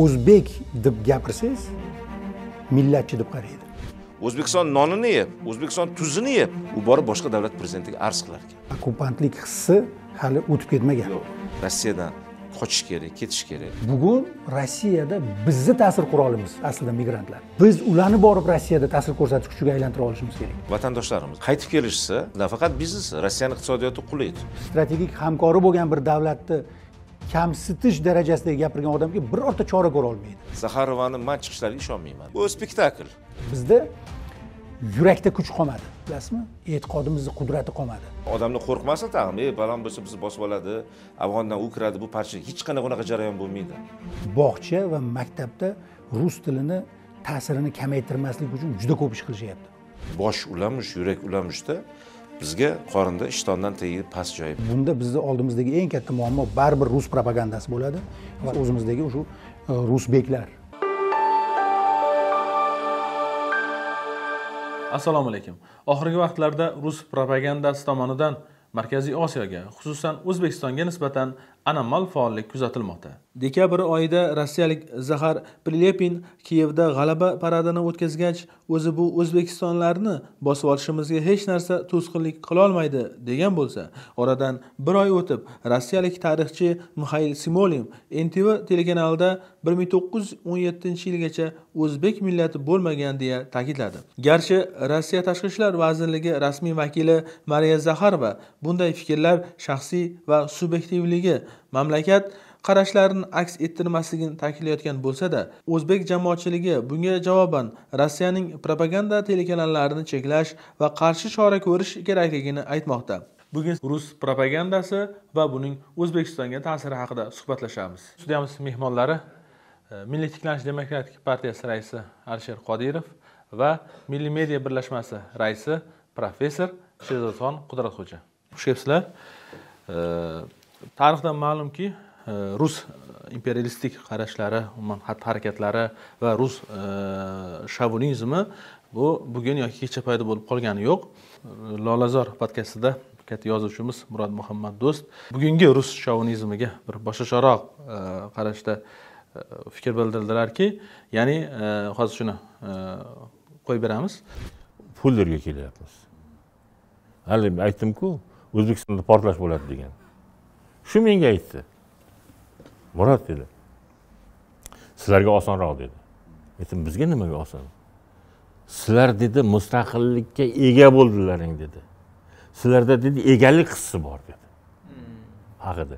o'zbek deb gapirsangiz millatchi deb qaraydi o'zbekiston nonini yeb o'zbekiston tuzini yeb u borib boshqa davlat prezidentiga arz qilar ekan okkupantlik hissi hali o'tib ketmagan yo'q rossiyadan qochish kerak ketish kerak bugun rossiyada bizni ta'sir qurolimiz aslida migrantlar biz ularni borib rossiyada ta'sir ko'rsatish kuchiga aylantira olishimiz kerak vatandoshlarimiz qaytib kelishsa nafaqat biznesi rossiyani iqtisodiyoti qulaydi strategik hamkori bo'lgan bir davlatni kamsitish darajasidagi gapirgan odamga birorta chora ko'ra olmaydi zaharovani man chiqishlariga ishonmayman bu spektakl bizda yurakda kuch qolmadi bilasizmi e'tiqodimizni qudrati qolmadi odamni qo'rqmasin tag'in ey balon bo'lsa bizni bosib oladi afg'ondan u kiradi bu parcha hech qanaqa unaqa jarayon bo'lmaydi bog'cha va maktabda rus tilini ta'sirini kamaytirmaslik uchun juda ko'p ish qilishyapti bosh ulamush yurak ulamushda bizga qorinda ishtondan tegib past joyi bunda bizni oldimizdagi eng katta muammo baribir rus propagandasi bo'ladi va o'zimizdagi shu e, rusbeklar assalomu alaykum oxirgi vaqtlarda rus propagandasi tomonidan markaziy osiyoga xususan o'zbekistonga nisbatan anomal faollik kuzatilmoqda dekabr oyida rossiyalik zahar prilepin kiyevda g'alaba paradini o'tkazgach o'zi bu o'zbekistonlarni bosib olishimizga hech narsa to'sqinlik qilolmaydi degan bo'lsa oradan bir oy o'tib rossiyalik tarixchi mixail simolin ntv telekanalida bir ming to'qqiz yuz o'n yettinchi yilgacha o'zbek millati bo'lmagan deya ta'kidladi garchi rossiya tashqi ishlar vazirligi rasmiy vakili mariya zaharova bunday fikrlar shaxsiy va subyektivligi mamlakat qarashlarini aks ettirmasligini ta'kidlayotgan bo'lsa-da, o'zbek jamoatchiligi bunga javoban Rossiyaning propaganda telekanallarini cheklash va qarshi chora ko'rish kerakligini aytmoqda. Bugun rus propagandasi va buning O'zbekistonga ta'siri haqida suhbatlashamiz. Studiyamiz mehmonlari e, Milliy tiklanish demokratik partiyasi raisi Alisher Qodirov va Milliy media birlashmasi raisi professor Sherzodxon Qudratxo'ja. Xush kelibsizlar. E, tarixdan ma'lumki, rus э, imperialistik э, qarashlari umuman xatti harakatlari va rus shavunizmi э, bu bugun yoki kecha paydo bo'lib qolgani yo'q lolazor podkastida katta yozuvchimiz murod muhammad do'st bugungi rus shovinizmiga bir boshqacharoq e, qarashda e, fikr bildirdilarki ya'ni e, hozir shuni qo'yib beramiz pullarga kelyapmiz haligi aytdimku o'zbekistonda portlash bo'ladi degan shu menga aytdi murod dedi sizlarga osonroq dedi aytdim bizga nimaga oson sizlar dedi mustaqillikka ega bo'ldilaring dedi sizlarda dedi egalik hissi bor dedi hmm. haqida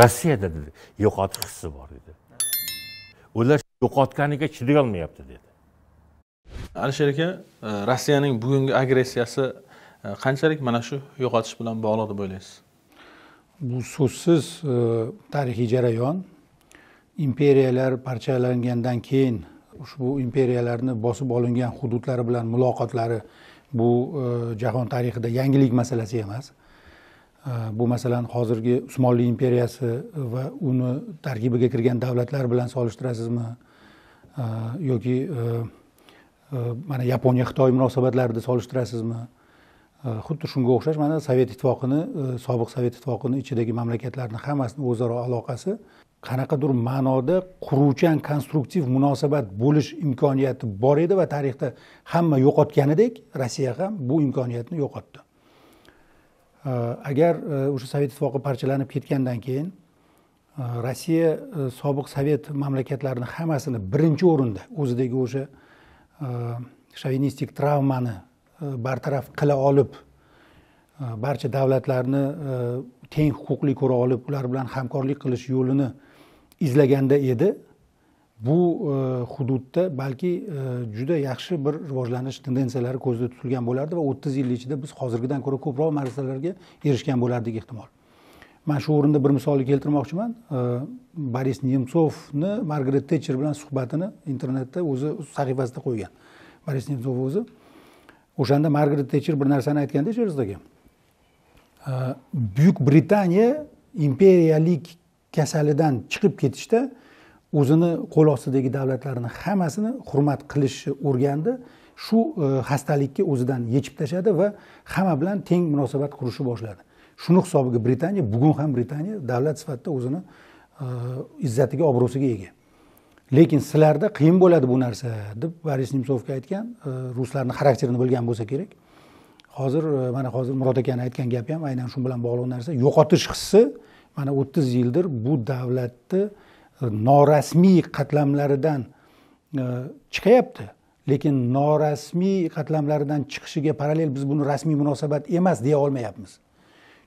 rossiyada dedi yo'qotish hissi bor dedi ular yo'qotganiga chiday olmayapti dedi alisher aka e, rossiyaning bugungi agressiyasi e, qanchalik mana shu yo'qotish bilan bog'liq deb o'ylaysiz bu so'zsiz e, tarixiy jarayon imperiyalar parchalangandan keyin ushbu imperiyalarni bosib olingan hududlari bilan muloqotlari bu e, jahon tarixida yangilik masalasi emas e, bu masalan hozirgi usmonli imperiyasi va uni tarkibiga kirgan davlatlar bilan solishtirasizmi e, yoki mana yaponiya xitoy munosabatlarida solishtirasizmi xuddi shunga o'xshash mana sovet ittifoqini sobiq sovet ittifoqini ichidagi mamlakatlarni hammasini o'zaro aloqasi qanaqadir ma'noda quruvchan konstruktiv munosabat bo'lish imkoniyati bor edi va tarixda hamma yo'qotganidek rossiya ham bu imkoniyatni yo'qotdi agar e, o'sha sovet ittifoqi parchalanib ketgandan keyin e, rossiya e, sobiq sovet mamlakatlarini hammasini birinchi o'rinda o'zidagi o'sha shovinistik travmani bartaraf qila olib barcha davlatlarni teng huquqli ko'ra olib ular bilan hamkorlik qilish yo'lini izlaganda edi bu e, hududda balki e, juda yaxshi bir rivojlanish tendensiyalari ko'zda tutilgan bo'lardi va o'ttiz yil ichida biz hozirgidan ko'ra ko'proq narsalarga erishgan bo'lardik ehtimol man shu o'rinda bir misolni keltirmoqchiman e, boris nemsovni margaret tetcher bilan suhbatini internetda o'zi sahifasida qo'ygan boris nemsov o'zi o'shanda margaret tetcher bir narsani aytganda ichkarisidagi buyuk britaniya imperiyalik kasalidan chiqib ketishda o'zini qo'l ostidagi davlatlarni hammasini hurmat qilishni o'rgandi shu e, xastalikka o'zidan yechib tashladi va hamma bilan teng munosabat qurishni boshladi shuni hisobiga britaniya bugun ham britaniya davlat sifatida o'zini e, izzatiga obro'siga ega lekin sizlarda qiyin bo'ladi bu narsa deb boris nemsovga aytgan e, ruslarni xarakterini bilgan bo'lsa kerak hozir mana hozir murod akani aytgan gapi ham aynan shu bilan bog'liq narsa yo'qotish hissi mana o'ttiz yildir bu davlatni e, norasmiy qatlamlaridan e, chiqyapti lekin norasmiy qatlamlaridan chiqishiga parallel biz buni rasmiy munosabat emas deya olmayapmiz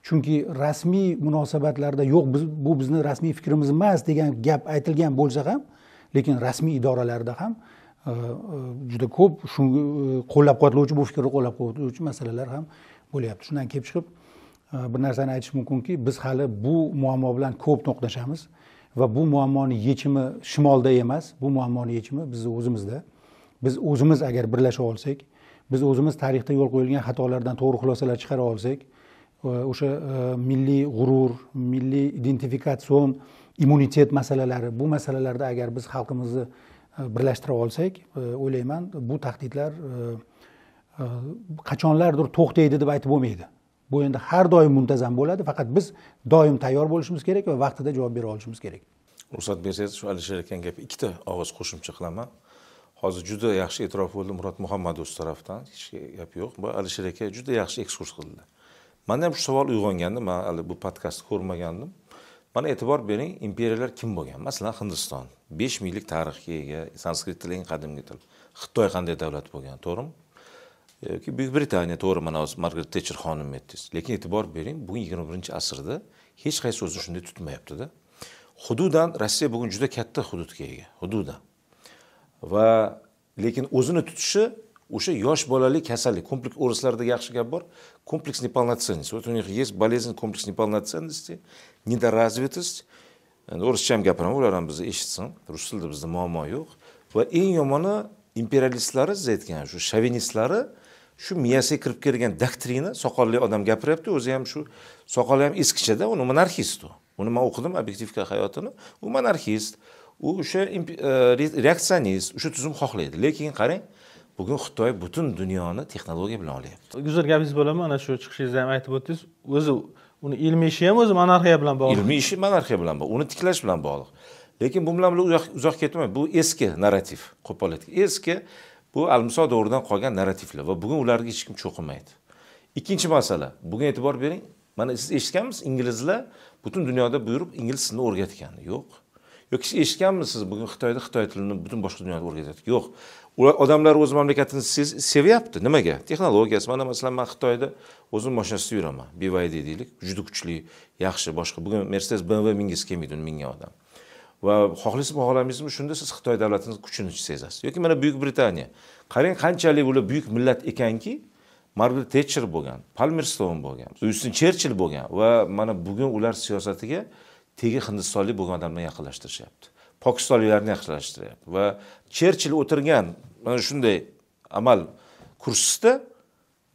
chunki rasmiy munosabatlarda yo'q biz bu bizni rasmiy fikrimiz emas degan gap aytilgan bo'lsa ham lekin rasmiy idoralarda ham e, juda ko'p shu qo'llab quvvatlovchi bu fikrni qo'llab quvvatlovchi masalalar ham bo'lyapti shundan kelib chiqib Э, bir narsani aytish mumkinki biz hali bu muammo bilan ko'p to'qnashamiz va bu muammoni yechimi shimolda emas bu muammoni yechimi bizni o'zimizda biz o'zimiz agar birlasha olsak biz o'zimiz tarixda yo'l qo'yilgan xatolardan to'g'ri xulosalar chiqara olsak e, o'sha e, milliy g'urur milliy identifikatsion immunitet masalalari bu masalalarda agar biz xalqimizni e, birlashtira olsak o'ylayman bu tahdidlar qachonlardir to'xtaydi deb aytib bo'lmaydi bu endi har doim muntazam bo'ladi faqat biz doim tayyor bo'lishimiz kerak va vaqtida javob bera olishimiz kerak ruxsat bersangiz shu alisher aytgan gapga ikkita og'iz qo'shimcha qilaman hozir juda yaxshi e'tirof bo'ldi murod o'z tarafdan hech gap yo'q bu alisher aka juda yaxshi ekskurs qildi manda ham shu savol uyg'ongandi man hali bu podkastni ko'rmagandim mana e'tibor bering imperiyalar kim bo'lgan masalan hindiston besh minglik tarixga ega sanskrit tili eng qadimgi til xitoy qanday davlat bo'lgan to'g'rimi yoki buyuk britaniya to'g'ri mana hozir margaret techer xonim aytdingiz lekin e'tibor bering bugun yigirma birinchi asrda hech qaysi o'zini shunday tutmayaptida hududan rossiya bugun juda katta hududga ega hududan va lekin o'zini tutishi o'sha yosh bolali kasallik kompleks o'rislarda yaxshi gap bor kompleks неполноценности вот у них есть болезнь комплекс неполноценности недоразвитость endi o'rischa ham gapiraman ular ham bizni eshitsin rus tilida bizda muammo yo'q va eng yomoni imperialistlari siz aytgan shu shovinistlari shu miyasiga kirib kelgan doktrina soqolli odam gapiryapti o'zi ham shu soqoli ham eskichada u monarxist u uni man o'qidim obyektivka hayotini u monarxist u o'sha e, reaksionist o'sha tuzum xohlaydi lekin qarang bugun xitoy butun dunyoni texnologiya bilan olyapti guzar gapingizni bo'laman mana shu chiqishingizda ham aytib o'tdingiz o'zi uni ilmiy ishi ham o'zi monarxiya bilan bog'liq ilmiy ishi monarxiya bilan bog'liq uni tiklash bilan bog'liq lekin bu bilan uzoq ketmay bu eski narrativ qo'pol eski bu almiso davridan qolgan narrativlar va bugun ularga hech kim cho'qimaydi ikkinchi masala bunga e'tibor bering mana siz eshitganmisiz inglizlar butun dunyoda buyurib ingliz tilini o'rgatgan yo'q yoki siz eshitganmisiz bugun xitoyda xitoy tilini butun boshqa dunyoda o'rgatadi yo'q ular odamlar o'z mamlakatini sevyapti nimaga texnologiyasi mana masalan man xitoyda o'zim mashinasida yuraman byd deylik juda kuchli yaxshi boshqa bugun mercedes bmw mingisi kelmaydi uni mingan odam va xohlaysizmi xohlamaysizmi shunda siz xitoy davlatini kuchini sezasiz yoki mana buyuk britaniya qarang qanchalik ular buyuk millat ekanki margaret tetcher bo'lgan palmerston bo'lgan uyston cherchill bo'lgan va mana bugun ular siyosatiga tegi hindistonlik bo'lgan odamlar yaqinlashtirishyapti pokistonliklarni yaqinlashtiryapti va cherchill o'tirgan mana shunday amal kursisida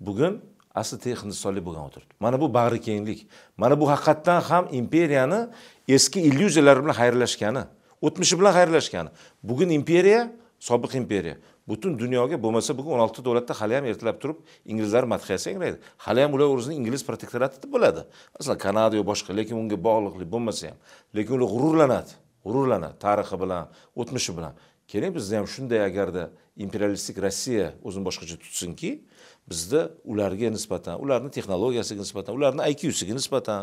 bugun asli tegi hindistonlik bo'lgan o'tiribdi mana bu bag'rikenglik mana bu haqiqatdan ham imperiyani eski illyuziyalar bilan xayrlashgani o'tmishi bilan xayrlashgani bugun imperiya sobiq imperiya butun dunyoga bo'lmasa bugun o'n oltita davlatda hali ham ertalab turib inglizlar madhiyasi yangraydi hali ham ular o'zini ingliz protektorati deb biladi masalan kanada yo boshqa lekin unga bog'liqlik bo'lmasa ham lekin ular g'ururlanadi g'ururlanadi tarixi bilan o'tmishi bilan keling bizda ham shunday agarda imperialistik rossiya o'zini boshqacha tutsinki bizda ularga nisbatan ularni texnologiyasiga nisbatan ularni iqsiga nisbatan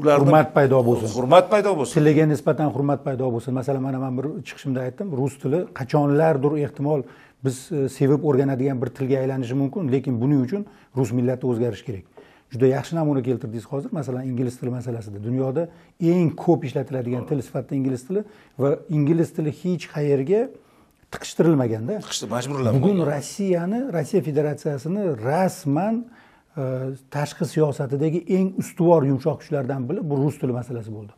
ular hurmat paydo bo'lsin hurmat paydo bo'lsin tiliga nisbatan hurmat paydo bo'lsin masalan mana man bir chiqishimda aytdim rus tili qachonlardir ehtimol biz e, sevib o'rganadigan bir tilga aylanishi mumkin lekin buning uchun rus millati o'zgarishi kerak juda yaxshi namuna keltirdingiz hozir masalan ingliz tili masalasida dunyoda eng ko'p ishlatiladigan til sifatida ingliz tili va ingliz tili hech qayerga tiqishtirilmaganda tiqishdi bugun rossiyani rossiya federatsiyasini rasman tashqi siyosatidagi eng ustuvor yumshoq kuchlardan biri bu rus tili masalasi bo'ldi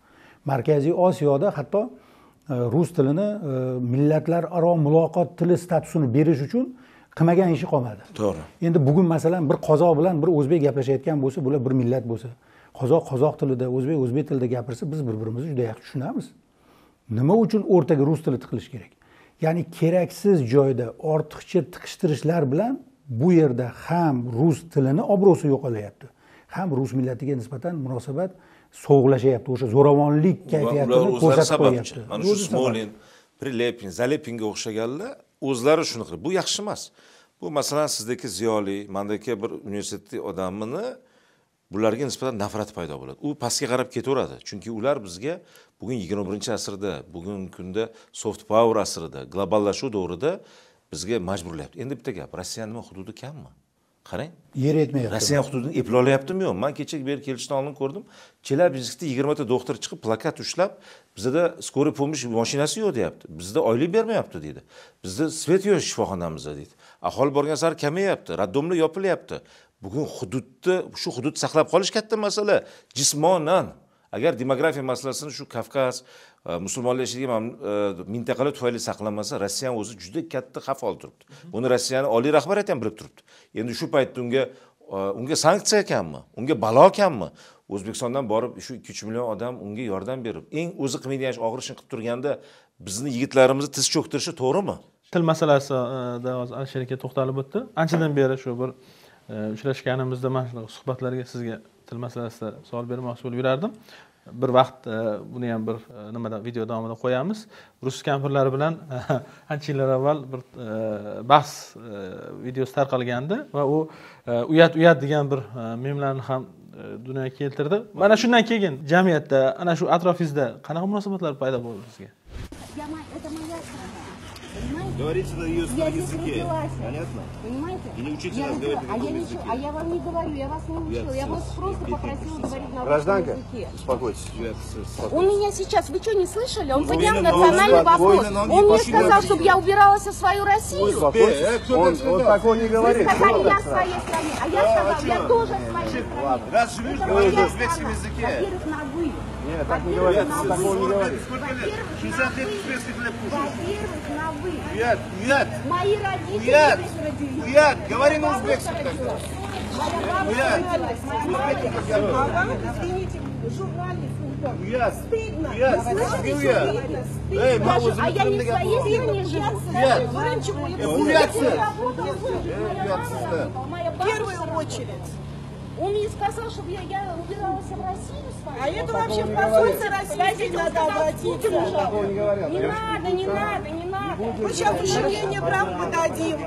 markaziy osiyoda hatto e, rus tilini e, millatlararo muloqot tili statusini berish uchun qilmagan ishi qolmadi to'g'ri endi bugun masalan bir qozoq bilan bir o'zbek gaplashayotgan bo'lsa bular bir millat bo'lsa qozoq qozoq tilida o'zbek o'zbek tilida gapirsa biz bir birimizni juda yaxshi tushunamiz nima uchun o'rtaga rus tili tiqilishi kerak ya'ni keraksiz joyda ortiqcha tiqishtirishlar bilan bu yerda ham rus tilini obro'si yo'qolyapti ham rus millatiga nisbatan munosabat sovuqlashyapti o'sha zo'ravonlik kayfiyatini ko'rsatib qo'yyapti mana shu smolin prilepin zalepinga o'xshaganlar o'zlari shuni qilib bu yaxshi emas bu masalan sizdagi ziyoli mandagi bir universitetni odamini bularga nisbatan nafrat paydo bo'ladi u pastga qarab ketaveradi chunki ular bizga bugun yigirma birinchi asrda bugungi kunda soft power asrida globallashuv davrida bizga majburlayapti endi bitta gap rossiyani nima hududi kammi qarang yer yetmayapti rossiya hududini epla olyaptimi yo'qmi man kecha bu yerga kelishdan oldin ko'rdim chelyabinskda yigirmata doktor chiqib plakat ushlab bizda скорый помощь mashinasi yo'q deyapti bizda oylik bermayapti deydi bizda svet yo'q shifoxonamizda deydi aholi borgan sari kamayyapti роддомlar yopilyapti bugun hududni shu hudud saqlab qolish katta masala jismonan agar demografiya masalasini shu kavkaz musulmonlashigan mintaqalar tufayli saqlanmasa rossiyani o'zi juda katta xavf olib turibdi buni rossiyani oliy rahbariyati ham bilib turibdi endi shu paytda unga unga sanksiya ekanmi unga balo ekanmi o'zbekistondan borib shu ikki uch million odam unga yordam berib eng o'zi qilmaydigan og'ir ishni qilib turganda bizni yigitlarimizni tiz cho'ktirishi to'g'rimi til masalasida hozir alisher aka to'xtalib o'tdi anchadan beri shu bir uchrashganimizda mana shunaqa suhbatlarga sizga til masalasida savol bermoqchi bo'lib yurardim bir vaqt e, buni ham bir e, nimada video davomida qo'yamiz rus kampirlari bilan ancha yillar avval bir e, bahs videosi tarqalgandi va u uyat uyat degan bir memlarni ham dunyoga keltirdi mana shundan keyin jamiyatda ana shu atrofingizda qanaqa munosabatlar paydo bo'ldi sizga Говорите на ее я здесь языке. Родилась. Понятно? Понимаете? И не учите я нас родила... говорить на а я языке. Ничего, а я вам не говорю, я вас не учила. Я, я вас просто попросила говорить на Гражданка, языке. успокойтесь. У меня сейчас, вы что, не слышали? Он ну, поднял национальный вопрос. Он мне сказал, чтобы я убиралась в свою Россию. Э, он такого не говорит. Вы сказали, я в своей стране, а я а, сказал, а я тоже в своей стране. Раз живешь, говоришь на узбекском языке. Во-первых, на вы. Нет, так не говорят. Такого не говорят. Сколько лет? 60 лет узбекский хлеб Во-первых, на вы. Уят, уят. Мои родители нет, родились. Нет, говори на узбекском тогда. Моя бабушка извините, журналист Яс. Стыдно. Яс. Стыдно. Эй, мама, а я не в своей стране живу. Я в Ранчику. Первую очередь. Он мне сказал, чтобы я, я убиралась в Россию с вами. А это вообще в посольстве России надо обратиться. Не, надо, не надо, не надо. Мы сейчас ущемление прав подадим.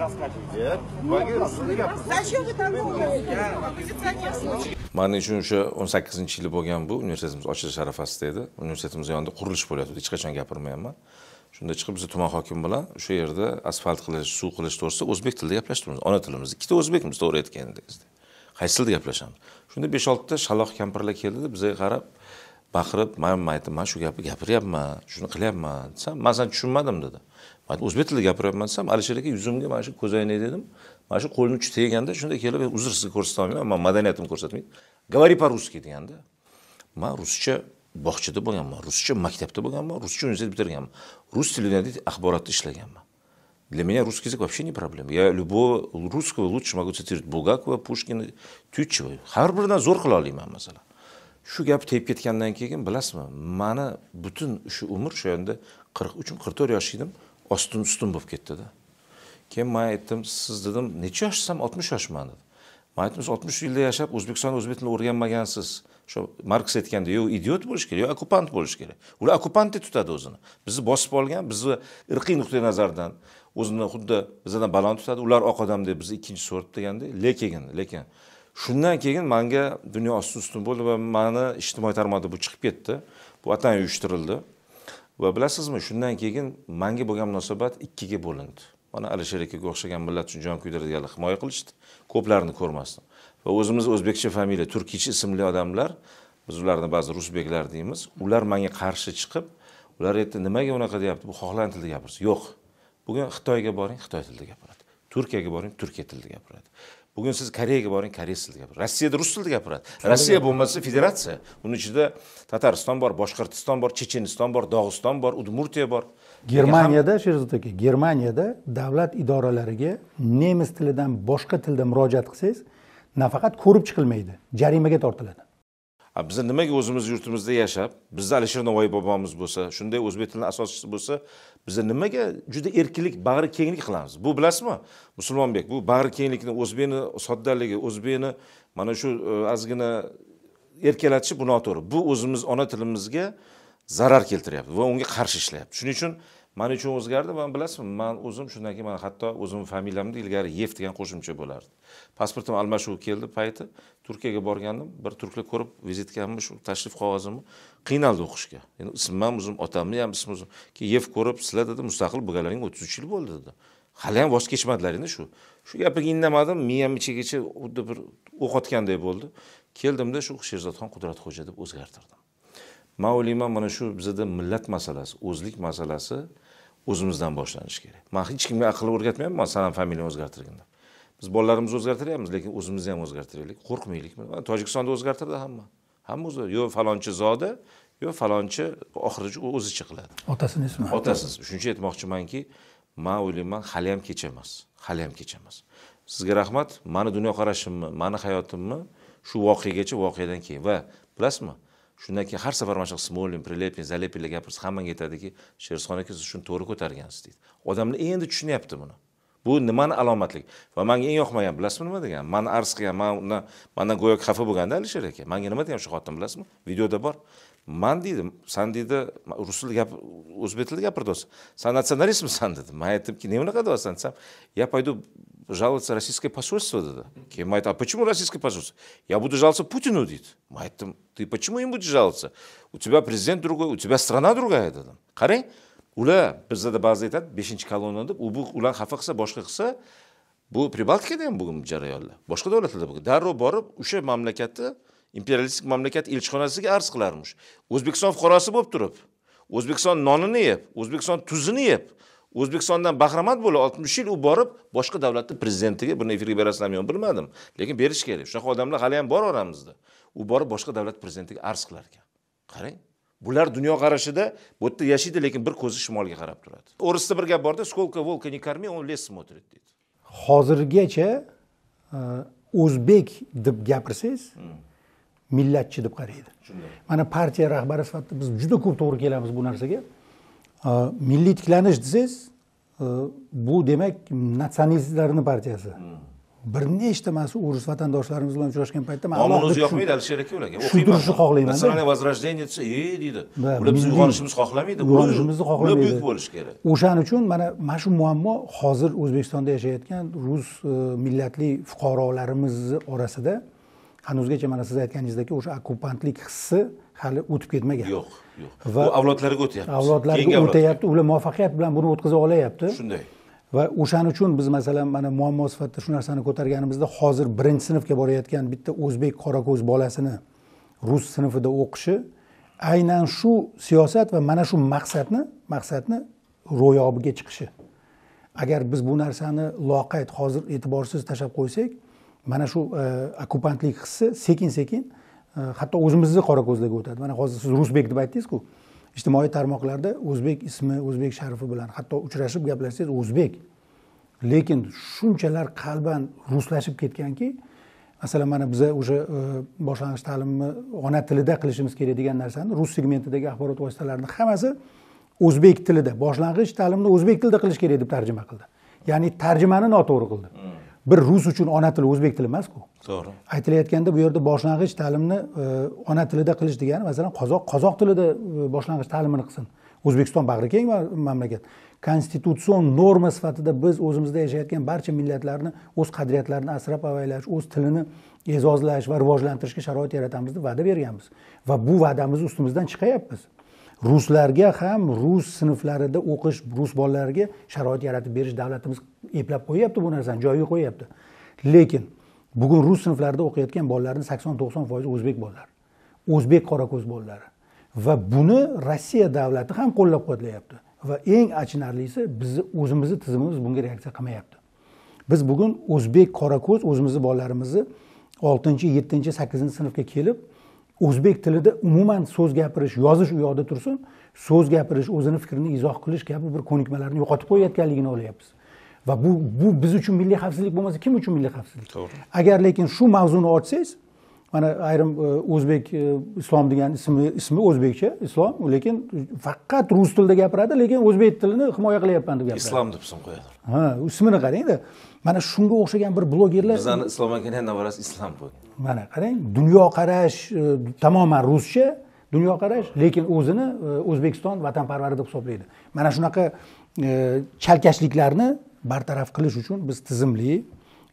Зачем вы так думаете? Оппозиционер случай. mani uchun o'sha o'n sakkizinchi yili bo'lgan bu universitetimiz ochilish arafasida edi universitetimiz yonida qurilish bo'layotgandi hech qachon gapirmayman shunda chiqib biz tuman hokimi bilan o'sha yerda asfalt qilish suv qilish to'g'risida o'zbek tilida gaplashdimiz ona tilimizda ikkita o'zbekmiz to'g'ri aytganingizdek qaysi tilda gaplashamiz shunda besh oltita shaloq kampirlar keldida bizga qarab baqirib man ham aytdim man shu gapni gapiryapman shuni qilyapman desam man sani tushunmadim dedi man o'zbek tilida gapiryapman desam alisher aka yuzimga mana shu ko'zoynak dedim mana shu qo'lini uchi teganda shunda kelib uzr sizga ko'rsata olmayman man madaniyatimni ko'rsatmaydi говори по русски deganda man ruscha bog'chada bo'lganman ruscha maktabda bo'lganman ruscha universitet bitirganman rus tilida axborotda ishlaganman Для меня русский язык вообще не проблема. Я любого русского лучше могу цитировать Булгакова, Пушкина, Тютчева. Har biridan zo'r qila olmayman masalan. Shu gap tegib ketgandan keyin bilasizmi, meni butun shu umr o'shanda 43-44 yosh edim, ostin ustin bo'lib ketdi-da. Keyin men aytdim, siz dedim, necha yoshsiz 60 yoshman dedim. man aytdim oltmish yilda yashab o'zbekiston o'zbek tilini o'rganmagansiz shu marks aytganda yo idiot bo'lish kerak yo okupant bo'lish kerak ular okupant deb tutadi o'zini bizni bosib olgan bizni irqiy nuqtai nazardan o'zini xuddi bizdan baland tutadi ular oq odam deb bizni ikkinchi sort degandek lekin lekin shundan keyin manga dunyo ostun ustun bo'ldi va mani ijtimoiy tarmoqda bu chiqib ketdi bu atay uyushtirildi va bilasizmi shundan keyin manga bo'lgan munosabat ikkiga bo'lindi mana alisher akaga o'xshagan millat uchun jon kuydiradiganlar himoya qilishdi ko'plarini ko'rmasdim va o'zimiz o'zbekcha familiya turkicha ismli odamlar biz ularni ba'zi rusbeklar deymiz ular manga qarshi chiqib ular aytdi nimaga unaqa deyapti bu xohlagan tilda gapirsa yo'q bugun xitoyga boring xitoy tilida gapiradi turkiyaga boring turkiya tilida gapiradi bugun siz koreyaga boring koreys tilida gapiradi rossiyada rus tilida gapiradi rossiya bo'lmasa federatsiya uni ichida tatariston bor boshqirdiston bor checheniston bor dog'iston bor udmurtiya bor germaniyada sherzod aka germaniyada davlat idoralariga nemis tilidan boshqa tilda murojaat qilsangiz nafaqat ko'rib chiqilmaydi jarimaga tortiladi biza nimaga o'zimiz yurtimizda yashab bizda alisher navoiy bobomiz bo'lsa shunday o'zbek tilini asoschisi bo'lsa biza nimaga juda erkinlik bag'ri kenglik qilamiz bu bilasizmi musulmonbek bu bag'ri kenglikni o'zbekni soddaligi o'zbekni mana shu ozgina e, erkalatishi bu noto'g'ri bu o'zimiz ona tilimizga zarar keltiryapti va unga qarshi ishlayapti shuning uchun man uchun o'zgardi man bilasizmi man o'zim shundan keyin man hatto o'zimni familiyamda ilgari yev degan qo'shimcha bo'lardi pasportim almashuv keldi payti turkiyaga borgandim bir turklar ko'rib vizitkamni shu tashrif qog'ozimni qiynaldi o'qishga endi ismim ham o'zim otamni ham ismi o'zim keyin yev ko'rib sizlar dedi mustaqil bo'lganlaring o'ttiz uch yil bo'ldi dedi hali ham voz kechmadilar endi shu shu gapiga indamadim miyam ichigacha xuddi bir o'q otganday bo'ldi keldimda shu sherzodxon qudratxo'ja deb o'zgartirdim man o'ylayman mana shu bizada millat masalasi o'zlik masalasi o'zimizdan boshlanishi kerak man hech kimga aql o'rgatmayapman sanam familiyani o'zgartirgin deb biz bolalarimizni o'zgartiryapmiz lekin o'zimizni ham o'zgartiraylik qo'rqmaylik tojikistonda o'zgartirdi hamma hamma o'zi yo falonchi zoda yo falonchi oxirigacha o'zicha qiladi otasini ismi otasiz shuning aytmoqchimanki man o'ylayman hali ham kech emas hali ham kech emas sizga rahmat mani dunyoqarashimni mani hayotimni shu voqeagacha voqeadan keyin va bilasizmi shundan keyin har safar mana shu smolin prilepin zalepinlar gapirsa hammaga aytadiki sherzixon aka siz shuni to'g'ri ko'targansiz deydi odamlar endi tushunyapti buni bu nimani alomatligi va manga eng yoqmagan bilasizmi nima degan mani arz qilgan man undan mandan go'yo xafa bo'lganda alisher aka manga nima degan shu xotin bilasizmi videoda bor man deydi san deydi rus tili gap o'zbek tilida gapirdi o'zi san natsionalistmisan dedi man aytdimki nima unaqa deyapsan desam я пойду жаловаться российское посольство тогда. Кем это? А почему российское посольство? Я буду жаловаться Путину, дит. Майтам, ты почему им будешь жаловаться? У тебя президент другой, у тебя страна другая, это там. Харе, уля, без зада база это, бешенч колонна, убу, уля, хафакса, бошкакса, бу прибалтке дем бугум джарайолла. Бошка дуля тогда бугум. Дару бору, уше мамлекетты, империалистик мамлекет, илчхонасы ге арс кылармуш. Узбекистан фхорасы боп туруп. Узбекистан нонын еп, Узбекистан тузын еп. o'zbekistondan bahramand bo'lib 60 yil u borib boshqa davlatni prezidentiga buni efirga berasizlarmi yo'q bilmadim lekin berish kerak shunaqa odamlar hali ham bor oramizda u borib boshqa davlat prezidentiga arz qilar ekan qarang bular dunyoqarashida bu yerda yashaydi lekin bir ko'zi shimolga qarab turadi o'risda bir gap borda сколько волка не корми он лес смотрит deydi hozirgacha э, o'zbek deb gapirsangiz millatchi deb qaraydi mana partiya rahbari sifatida biz juda ko'p to'g'ri kelamiz bu narsaga milliy tiklanish desangiz bu demak natsionalistlarni partiyasi bir nechta mana shu o'ris vatandoshlarimiz bilan uchrashgan paytda man nomingiz yoqmaydi alisher aka ularga tushuntirishni xohlayman национальное возрождение desa e deydi ular bizni uyg'onishimizni xohlamaydi uyg'onishimizni xohlamaydi ular buyuk bo'lishi kerak o'shaning uchun mana mana shu muammo hozir o'zbekistonda yashayotgan rus millatli fuqarolarimizni orasida hanuzgacha mana siz aytganingizdek o'sha okkupantlik hissi hali o'tib ketmagan yo'q yo'q va bu avlodlarga o'tyapti avlodlarga o'tyapti ular muvaffaqiyat bilan buni o'tkaza olyapti shunday va o'shaning uchun biz masalan mana muammo sifatida shu narsani ko'targanimizda hozir birinchi sinfga borayotgan bitta o'zbek qorako'z bolasini rus sinfida o'qishi aynan shu siyosat va mana shu maqsadni maqsadni ro'yobiga chiqishi agar biz bu narsani loqayd hozir e'tiborsiz tashlab qo'ysak mana shu e, okupantlik hissi sekin sekin Э, hatto o'zimizni qora ko'zlarga o'tadi mana hozir siz rusbek deb aytdingizku ijtimoiy tarmoqlarda o'zbek ismi o'zbek sharifi bilan hatto uchrashib gaplashsangiz o'zbek lekin shunchalar qalban ruslashib ketganki masalan mana biza o'sha e, boshlang'ich ta'limni ona tilida qilishimiz kerak degan narsani rus segmentidagi axborot vositalarini hammasi o'zbek tilida boshlang'ich ta'limni o'zbek tilida qilish kerak deb tarjima qildi ya'ni tarjimani noto'g'ri qildi hmm. bir rus uchun ona tili o'zbek tili emasku to'g'ri aytilayotganda bu yerda boshlang'ich ta'limni e, ona tilida qilish degani masalan qozoq qozoq tilida e, boshlang'ich ta'limini qilsin o'zbekiston bag'ri keng mamlakat konstitutsion norma sifatida biz o'zimizda yashayotgan barcha millatlarni o'z qadriyatlarini asrab avaylash o'z tilini e'zozlash va rivojlantirishga sharoit yaratamiz deb va'da berganmiz va bu va'damizni ustimizdan chiqyapmiz ruslarga ham rus sinflarida o'qish rus bolalariga sharoit yaratib berish davlatimiz eplab qo'yyapti bu narsani joyiga qo'yyapti lekin bugun rus sinflarida o'qiyotgan bolalarni sakson to'qson foizi o'zbek bolalari o'zbek qorako'z bolalari va buni rossiya davlati ham qo'llab quvvatlayapti va eng achinarlisi bizni o'zimizni tizimimiz bunga reaksiya qilmayapti biz bugun o'zbek qorako'z o'zimizni bolalarimizni oltinchi yettinchi sakkizinchi sinfga kelib o'zbek tilida umuman so'z gapirish yozish u yoqda tursin so'z gapirish o'zini fikrini izoh qilish kabi bir ko'nikmalarni yo'qotib qo'yayotganligini o'ylayapmiz va bu bu biz uchun milliy xavfsizlik bo'lmasa kim uchun milliy xavfsizlik to'g'ri agar lekin shu mavzuni ochsangiz mana ayrim e, o'zbek e, islom degan ismi ismi o'zbekcha islom lekin faqat rus tilida gapiradi lekin o'zbek tilini himoya qilyapman deb gapiradi islom deb ism qo'yadi ha ismini qarangda mana shunga o'xshagan bir blogerlar bizani islom akani nevarasi islom bo'ldi mana qarang dunyoqarash e, tamoman ruscha dunyoqarash lekin o'zini o'zbekiston vatanparvari deb hisoblaydi mana shunaqa chalkashliklarni bartaraf qilish uchun biz tizimli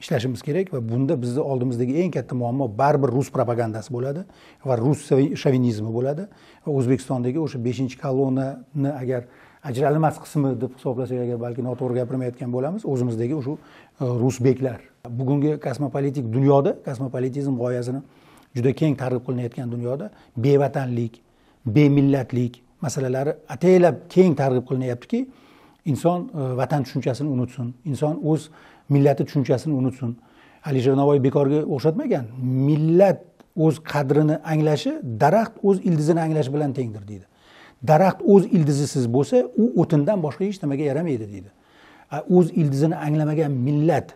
ishlashimiz kerak va bunda bizni oldimizdagi eng katta muammo baribir rus propagandasi bo'ladi va rus shovinizmi bo'ladi va o'zbekistondagi o'sha beshinchi kolonnani agar ajralmas qismi deb hisoblasak agar balki noto'g'ri gapirmayotgan bo'lamiz o'zimizdagi o'sha e, rusbeklar bugungi kosmopolitik dunyoda kosmopolitizm g'oyasini juda keng targ'ib qilinayotgan dunyoda bevatanlik bemillatlik masalalari ataylab keng targ'ib qilinyaptiki inson e, vatan tushunchasini unutsin inson o'z millati tushunchasini unutsin alisher navoiy bekorga o'xshatmagan millat o'z qadrini anglashi daraxt o'z ildizini anglashi bilan tengdir deydi daraxt o'z ildizisiz bo'lsa u o'tindan boshqa hech nimaga yaramaydi deydi o'z ildizini anglamagan millat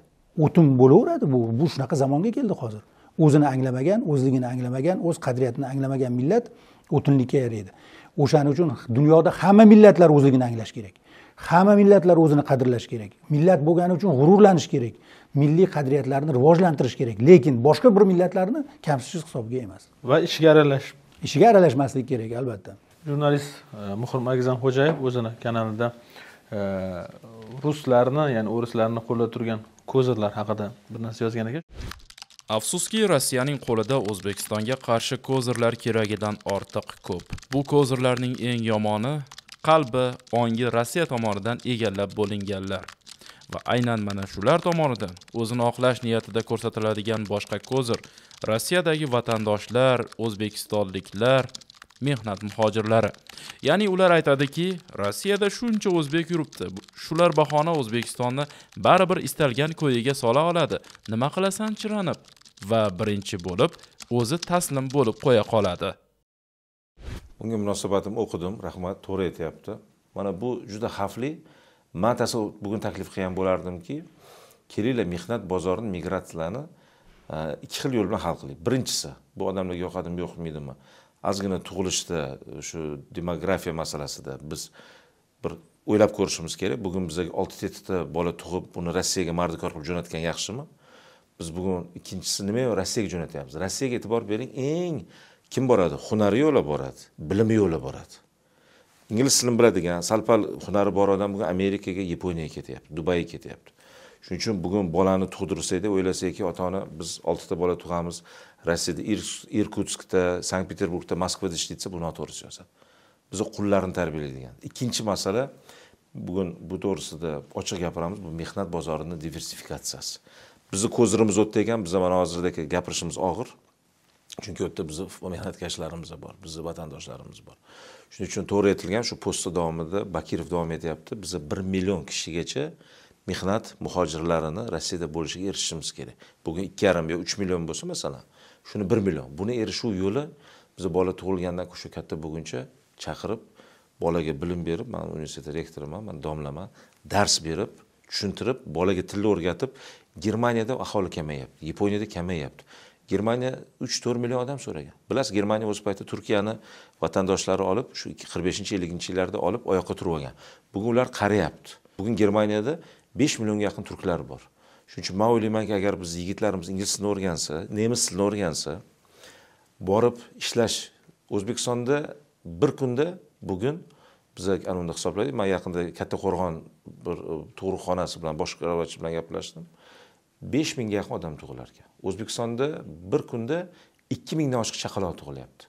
o'tin bo'laveradi bu bu shunaqa zamonga keldi hozir o'zini anglamagan o'zligini anglamagan o'z qadriyatini anglamagan millat o'tinlikka yaraydi o'shaning uchun dunyoda hamma millatlar o'zligini anglashi kerak hamma millatlar o'zini qadrlash kerak millat bo'lgani uchun g'ururlanish kerak milliy qadriyatlarni rivojlantirish kerak lekin boshqa bir millatlarni kamsitish hisobiga emas va ishiga aralash ishiga aralashmaslik kerak albatta jurnalist e, muhrim agzamxo'jayev o'zini kanalida e, ruslarni ya'ni o'rislarni qo'lida turgan kozirlar haqida bir narsa yozgan ekan afsuski rossiyaning qo'lida o'zbekistonga qarshi kozirlar keragidan ortiq ko'p bu kozirlarning eng yomoni qalbi ongi rossiya tomonidan egallab bo'linganlar va aynan mana shular tomonidan o'zini oqlash niyatida ko'rsatiladigan boshqa ko'zir rossiyadagi vatandoshlar o'zbekistonliklar mehnat muhojirlari ya'ni ular aytadiki rossiyada shuncha o'zbek yuribdi shular bahona o'zbekistonni baribir istalgan ko'yiga sola oladi nima qilasan chiranib va birinchi bo'lib o'zi taslim bo'lib qo'ya qoladi unga munosabatim o'qidim rahmat to'g'ri aytyapti mana bu juda xavfli man tasavvur bugun taklif qilgan bo'lardimki kelinglar mehnat bozorini migratsiyalarni e, ikki xil yo'l bilan hal qiling birinchisi bu odamlarga yoqadimi yoqmaydimi ozgina tug'ilishda shu demografiya masalasida biz bir o'ylab ko'rishimiz kerak bugun biza yettita bola tug'ib uni rossiyaga mardikor qilib jo'natgan yaxshimi biz bugun ikkinchisi nima rossiyaga jo'natyapmiz rossiyaga e'tibor bering eng kim boradi hunari yo'li boradi bilimi yo'li boradi ingliz tilini biladigan sal pal hunari bor odam bugun amerikaga yaponiyaga ketyapti dubayga ketyapti shuning uchun bugun bolani tug'dirsakda o'ylasakki ota ona biz oltita bola tug'amiz rossiyada irkutskda sankt peterburgda moskvada ishlayotsa bu noto'g'ri siyosat biz qullarni tarbiyalaydigan ikkinchi masala bugun bu to'g'risida ochiq gapiramiz bu mehnat bozorini diversifikatsiyasi bizni ko'zlarimiz o'tda ekan biza mana hozirdagi gapirishimiz og'ir chunki u yerda bizni mehnatkashlarimiz bor bizni vatandoshlarimiz bor shuning uchun to'g'ri aytilgan shu postni davomida bakirov davom etyapti biza bir million kishigacha mehnat muhojirlarini rossiyada bo'lishiga erishishimiz kerak bugun ikki yarim yo uch million bo'lsa masalan shuni bir million buni erishuv yo'li biza bola tug'ilgandan shu katta bo'lguncha chaqirib bolaga bilim berib man universitet rektoriman man domlaman dars berib tushuntirib bolaga tilni o'rgatib germaniyada aholi kamayyapti yaponiyada kamayyapti germaniya uch to'rt million odam so'ragan bilasiz germaniya o'z paytida turkiyani vatandoshlari olib shu qirq beshinchi elliginchi yillarda olib oyoqqa turib olgan bugun ular qarayapti bugun germaniyada besh millionga yaqin turklar bor shuning uchun man o'ylaymanki agar biz yigitlarimiz ingliz tilini o'rgansa nemis tilini o'rgansa borib ishlash o'zbekistonda bir kunda bugun biza anavunda hisoblaylik man yaqinda kattaqo'rg'on bir e, tug'ruqxonasi bilan bosh bilan gaplashdim besh mingga yaqin odam tug'ilar ekan o'zbekistonda bir kunda ikki mingdan oshiq chaqaloq tug'ilyapti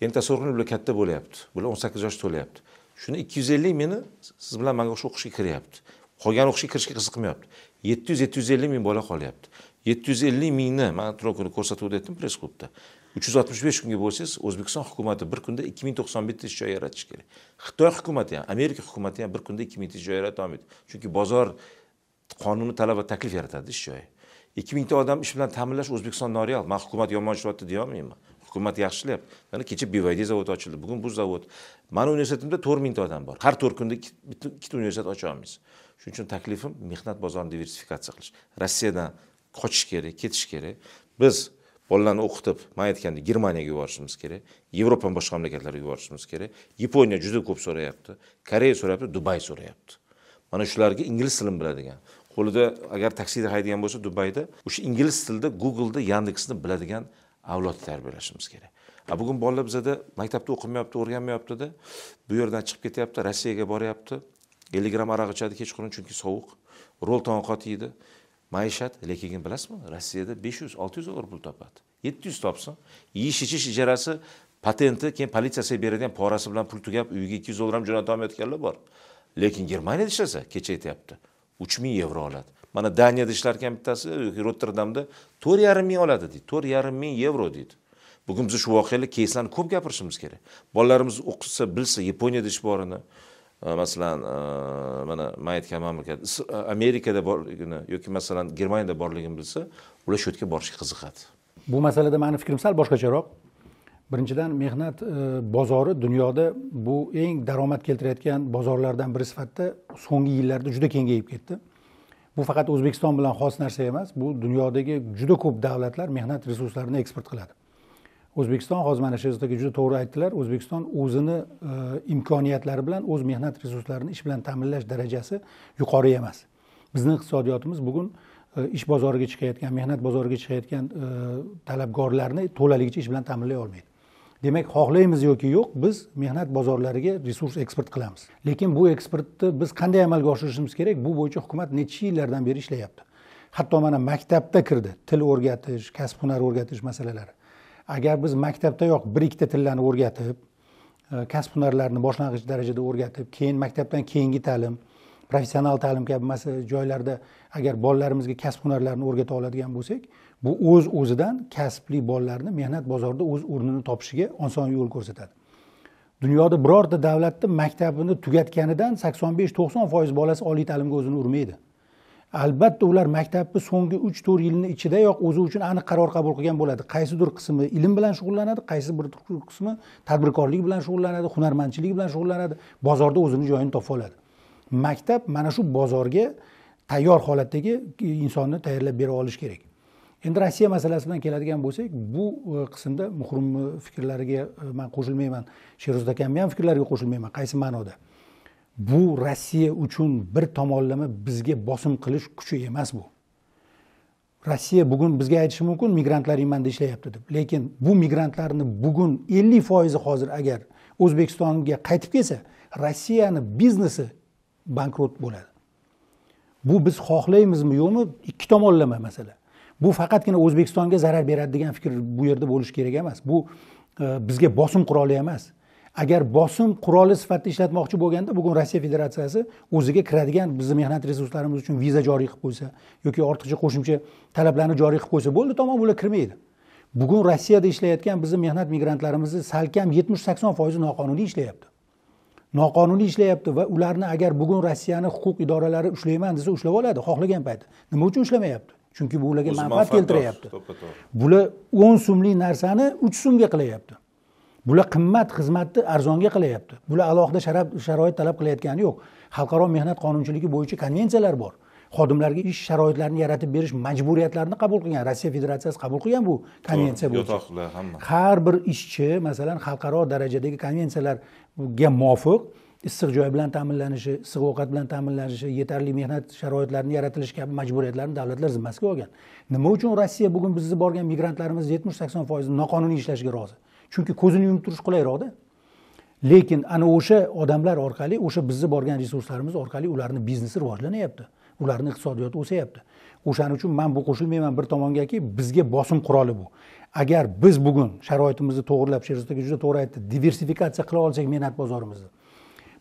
endi tasavvur qiling bular katta bo'lyapti bular o'n sakkiz yosh to'lyapti shuni ikki yuz ellik mingni siz bilan manga o'sha o'qishga kiryapti qolgani o'qishga kirishga qiziqmayapti yetti yuz yetti yuz ellik ming bola qolyapti yetti yuz ellik mingni man turgan kuni ko'rsatuvda aytdim press klubda uch yuz oltmish besh kunga bo'lsangiz o'zbekiston hukumati bir kunda ikki ming to'qson bitta ish joy yaratishi kerak xitoy hukumati ham amerika hukumati ham bir kunda ikki mingta ish joy yarata olmaydi chunki bozor qonuni talab va taklif yaratadi ish joyi ikki mingta odam ish bilan ta'minlash o'zbekiston noreal man hukumat yomon ishlayapti deyolmayman hukumat yaxshilayapti mana kecha bivayde zavodi ochildi bugun bu zavod mani universitetimda to'rt mingta odam bor har to'rt kunda ikkita universitet ocha shuning uchun taklifim mehnat bozorini diversifikatsiya qilish rossiyadan qochish kerak ketish kerak biz bolalarni o'qitib man aytgandek germaniyaga yuborishimiz kerak yevropani boshqa mamlakatlariga yuborishimiz kerak yaponiya juda ko'p so'rayapti koreya so'rayapti dubay so'rayapti mana shularga ingliz tilini biladigan qo'lida agar taksida haydagan bo'lsa dubayda o'sha ingliz tilida googleda yandeksni biladigan avlod tarbiyalashimiz kerak a bugun bolalar bizada maktabda o'qimayapti o'rganmayaptida bu yerdan chiqib ketyapti rossiyaga boryapti ellik gramm aroq ichadi kechqurun chunki sovuq rol ovqat yeydi maishat lekin keyin bilasizmi rossiyada besh yuz olti yuz dollar pul topadi yetti yuz topsin yeyish ichish ijarasi patenti keyin politsiyasiga beradigan porasi bilan pul tugab uyiga ikki yuz dollar ham jo'nata olmayotganlar bor lekin germaniyada ishlasa kecha aytyapti uch ming yevro oladi mana daniyada ishlarkan bittasi eh, rotterdamda to'rt yarim ming oladi deydi to'rt yarim ming yevro deydi bugun biz shu voqealar keyslarni ko'p gapirishimiz kerak bolalarimiz o'qisa bilsa yaponiyada ish borini eh, masalan eh, mana man aytgan mamlakat amerikada borligini yoki masalan germaniyada borligini bilsa ular shu yerga borishga qiziqadi bu masalada mani fikrim sal boshqacharoq birinchidan mehnat e, bozori dunyoda bu eng daromad keltirayotgan bozorlardan biri sifatida so'nggi yillarda juda kengayib ketdi bu faqat o'zbekiston bilan xos narsa emas bu dunyodagi juda ko'p davlatlar mehnat resurslarini eksport qiladi o'zbekiston hozir mana shu yerda juda to'g'ri aytdilar o'zbekiston o'zini e, imkoniyatlari bilan o'z mehnat resurslarini ish bilan ta'minlash darajasi yuqori emas bizni iqtisodiyotimiz bugun e, ish bozoriga chiqayotgan mehnat bozoriga chiqayotgan talabgorlarni to'laligicha ish bilan ta'minlay olmaydi demak xohlaymiz yoki yo'q biz mehnat bozorlariga resurs eksport qilamiz lekin bu eksportni biz qanday amalga oshirishimiz kerak bu bo'yicha hukumat necha yillardan beri ishlayapti hatto mana maktabda kirdi til o'rgatish kasb hunar o'rgatish masalalari agar biz maktabdayoq bir ikkita tillarni o'rgatib e, kasb hunarlarni boshlang'ich darajada o'rgatib keyin maktabdan keyingi ta'lim professional ta'lim kabi joylarda agar bolalarimizga kasb hunarlarni o'rgata oladigan bo'lsak bu o'z uz o'zidan kasbli bolalarni mehnat bozorida o'z o'rnini topishiga oson yo'l ko'rsatadi dunyoda birorta davlatni maktabini tugatganidan sakson besh to'qson foiz bolasi oliy ta'limga o'zini urmaydi albatta ular maktabni so'nggi uch to'rt yilni ichidayoq o'zi uchun aniq qaror qabul qilgan bo'ladi qaysidir qismi ilm bilan shug'ullanadi qaysi bir qismi tadbirkorlik bilan shug'ullanadi hunarmandchilik bilan shug'ullanadi bozorda o'zini joyini topa oladi maktab mana shu bozorga tayyor holatdagi insonni tayyorlab bera olishi kerak endi rossiya masalasi bilan keladigan bo'lsak bu e, qismda muhrimni e, fikrlariga e, man qo'shilmayman sherzod akamni ham fikrlariga qo'shilmayman qaysi ma'noda bu rossiya uchun bir tomonlama bizga bosim qilish kuchi emas bu rossiya bugun bizga aytishi mumkin migrantlar imanda ishlayapti deb lekin bu migrantlarni bugun ellik foizi hozir agar o'zbekistonga qaytib kelsa rossiyani biznesi bankrot bo'ladi bu biz xohlaymizmi yo'qmi ikki tomonlama masala bu faqatgina o'zbekistonga zarar beradi degan fikr bu yerda bo'lishi kerak emas bu e, bizga bosim quroli emas agar bosim quroli sifatida ishlatmoqchi bo'lganda bugun rossiya federatsiyasi o'ziga kiradigan bizni mehnat resurslarimiz uchun viza joriy qilib qo'ysa yoki ortiqcha qo'shimcha talablarni joriy qilib qo'ysa bo'ldi tamom ular kirmaydi bugun rossiyada ishlayotgan bizni mehnat migrantlarimizni salkam yetmish sakson foizi noqonuniy ishlayapti noqonuniy ishlayapti va ularni agar bugun rossiyani huquq idoralari ushlayman desa ushlab oladi xohlagan payti nima uchun ushlamayapti chunki bu ularga manfaat keltiryapti bular o'n so'mlik narsani uch so'mga qilyapti bular qimmat xizmatni arzonga qilyapti bular alohida sharoit talab qilayotgani yo'q xalqaro mehnat qonunchiligi bo'yicha konvensiyalar bor xodimlarga ish sharoitlarini yaratib berish majburiyatlarini qabul qilgan rossiya federatsiyasi qabul qilgan bu konvensiya bo'yicha har bir ishchi masalan xalqaro darajadagi konvensiyalarga muvofiq issiq joy bilan ta'minlanishi issiq ovqat bilan ta'minlanishi yetarli mehnat sharoitlarini yaratilishi kabi majburiyatlarni davlatlar zimmasiga olgan nima uchun rossiya bugun bizni borgan migrantlarimizni yetmish sakson foizi noqonuniy ishlashga rozi chunki ko'zini yumib turish qulayroqda lekin ana o'sha odamlar orqali o'sha bizni borgan resurslarimiz orqali ularni biznesi rivojlanyapti ularni iqtisodiyoti o'sayapti o'shaning uchun man bu qo'shilmayman bir tomongaki bizga bosim quroli bu agar biz bugun sharoitimizni to'g'irlab sherzod aka juda to'g'ri aytdi diversifikatsiya qila olsak mehnat bozorimizni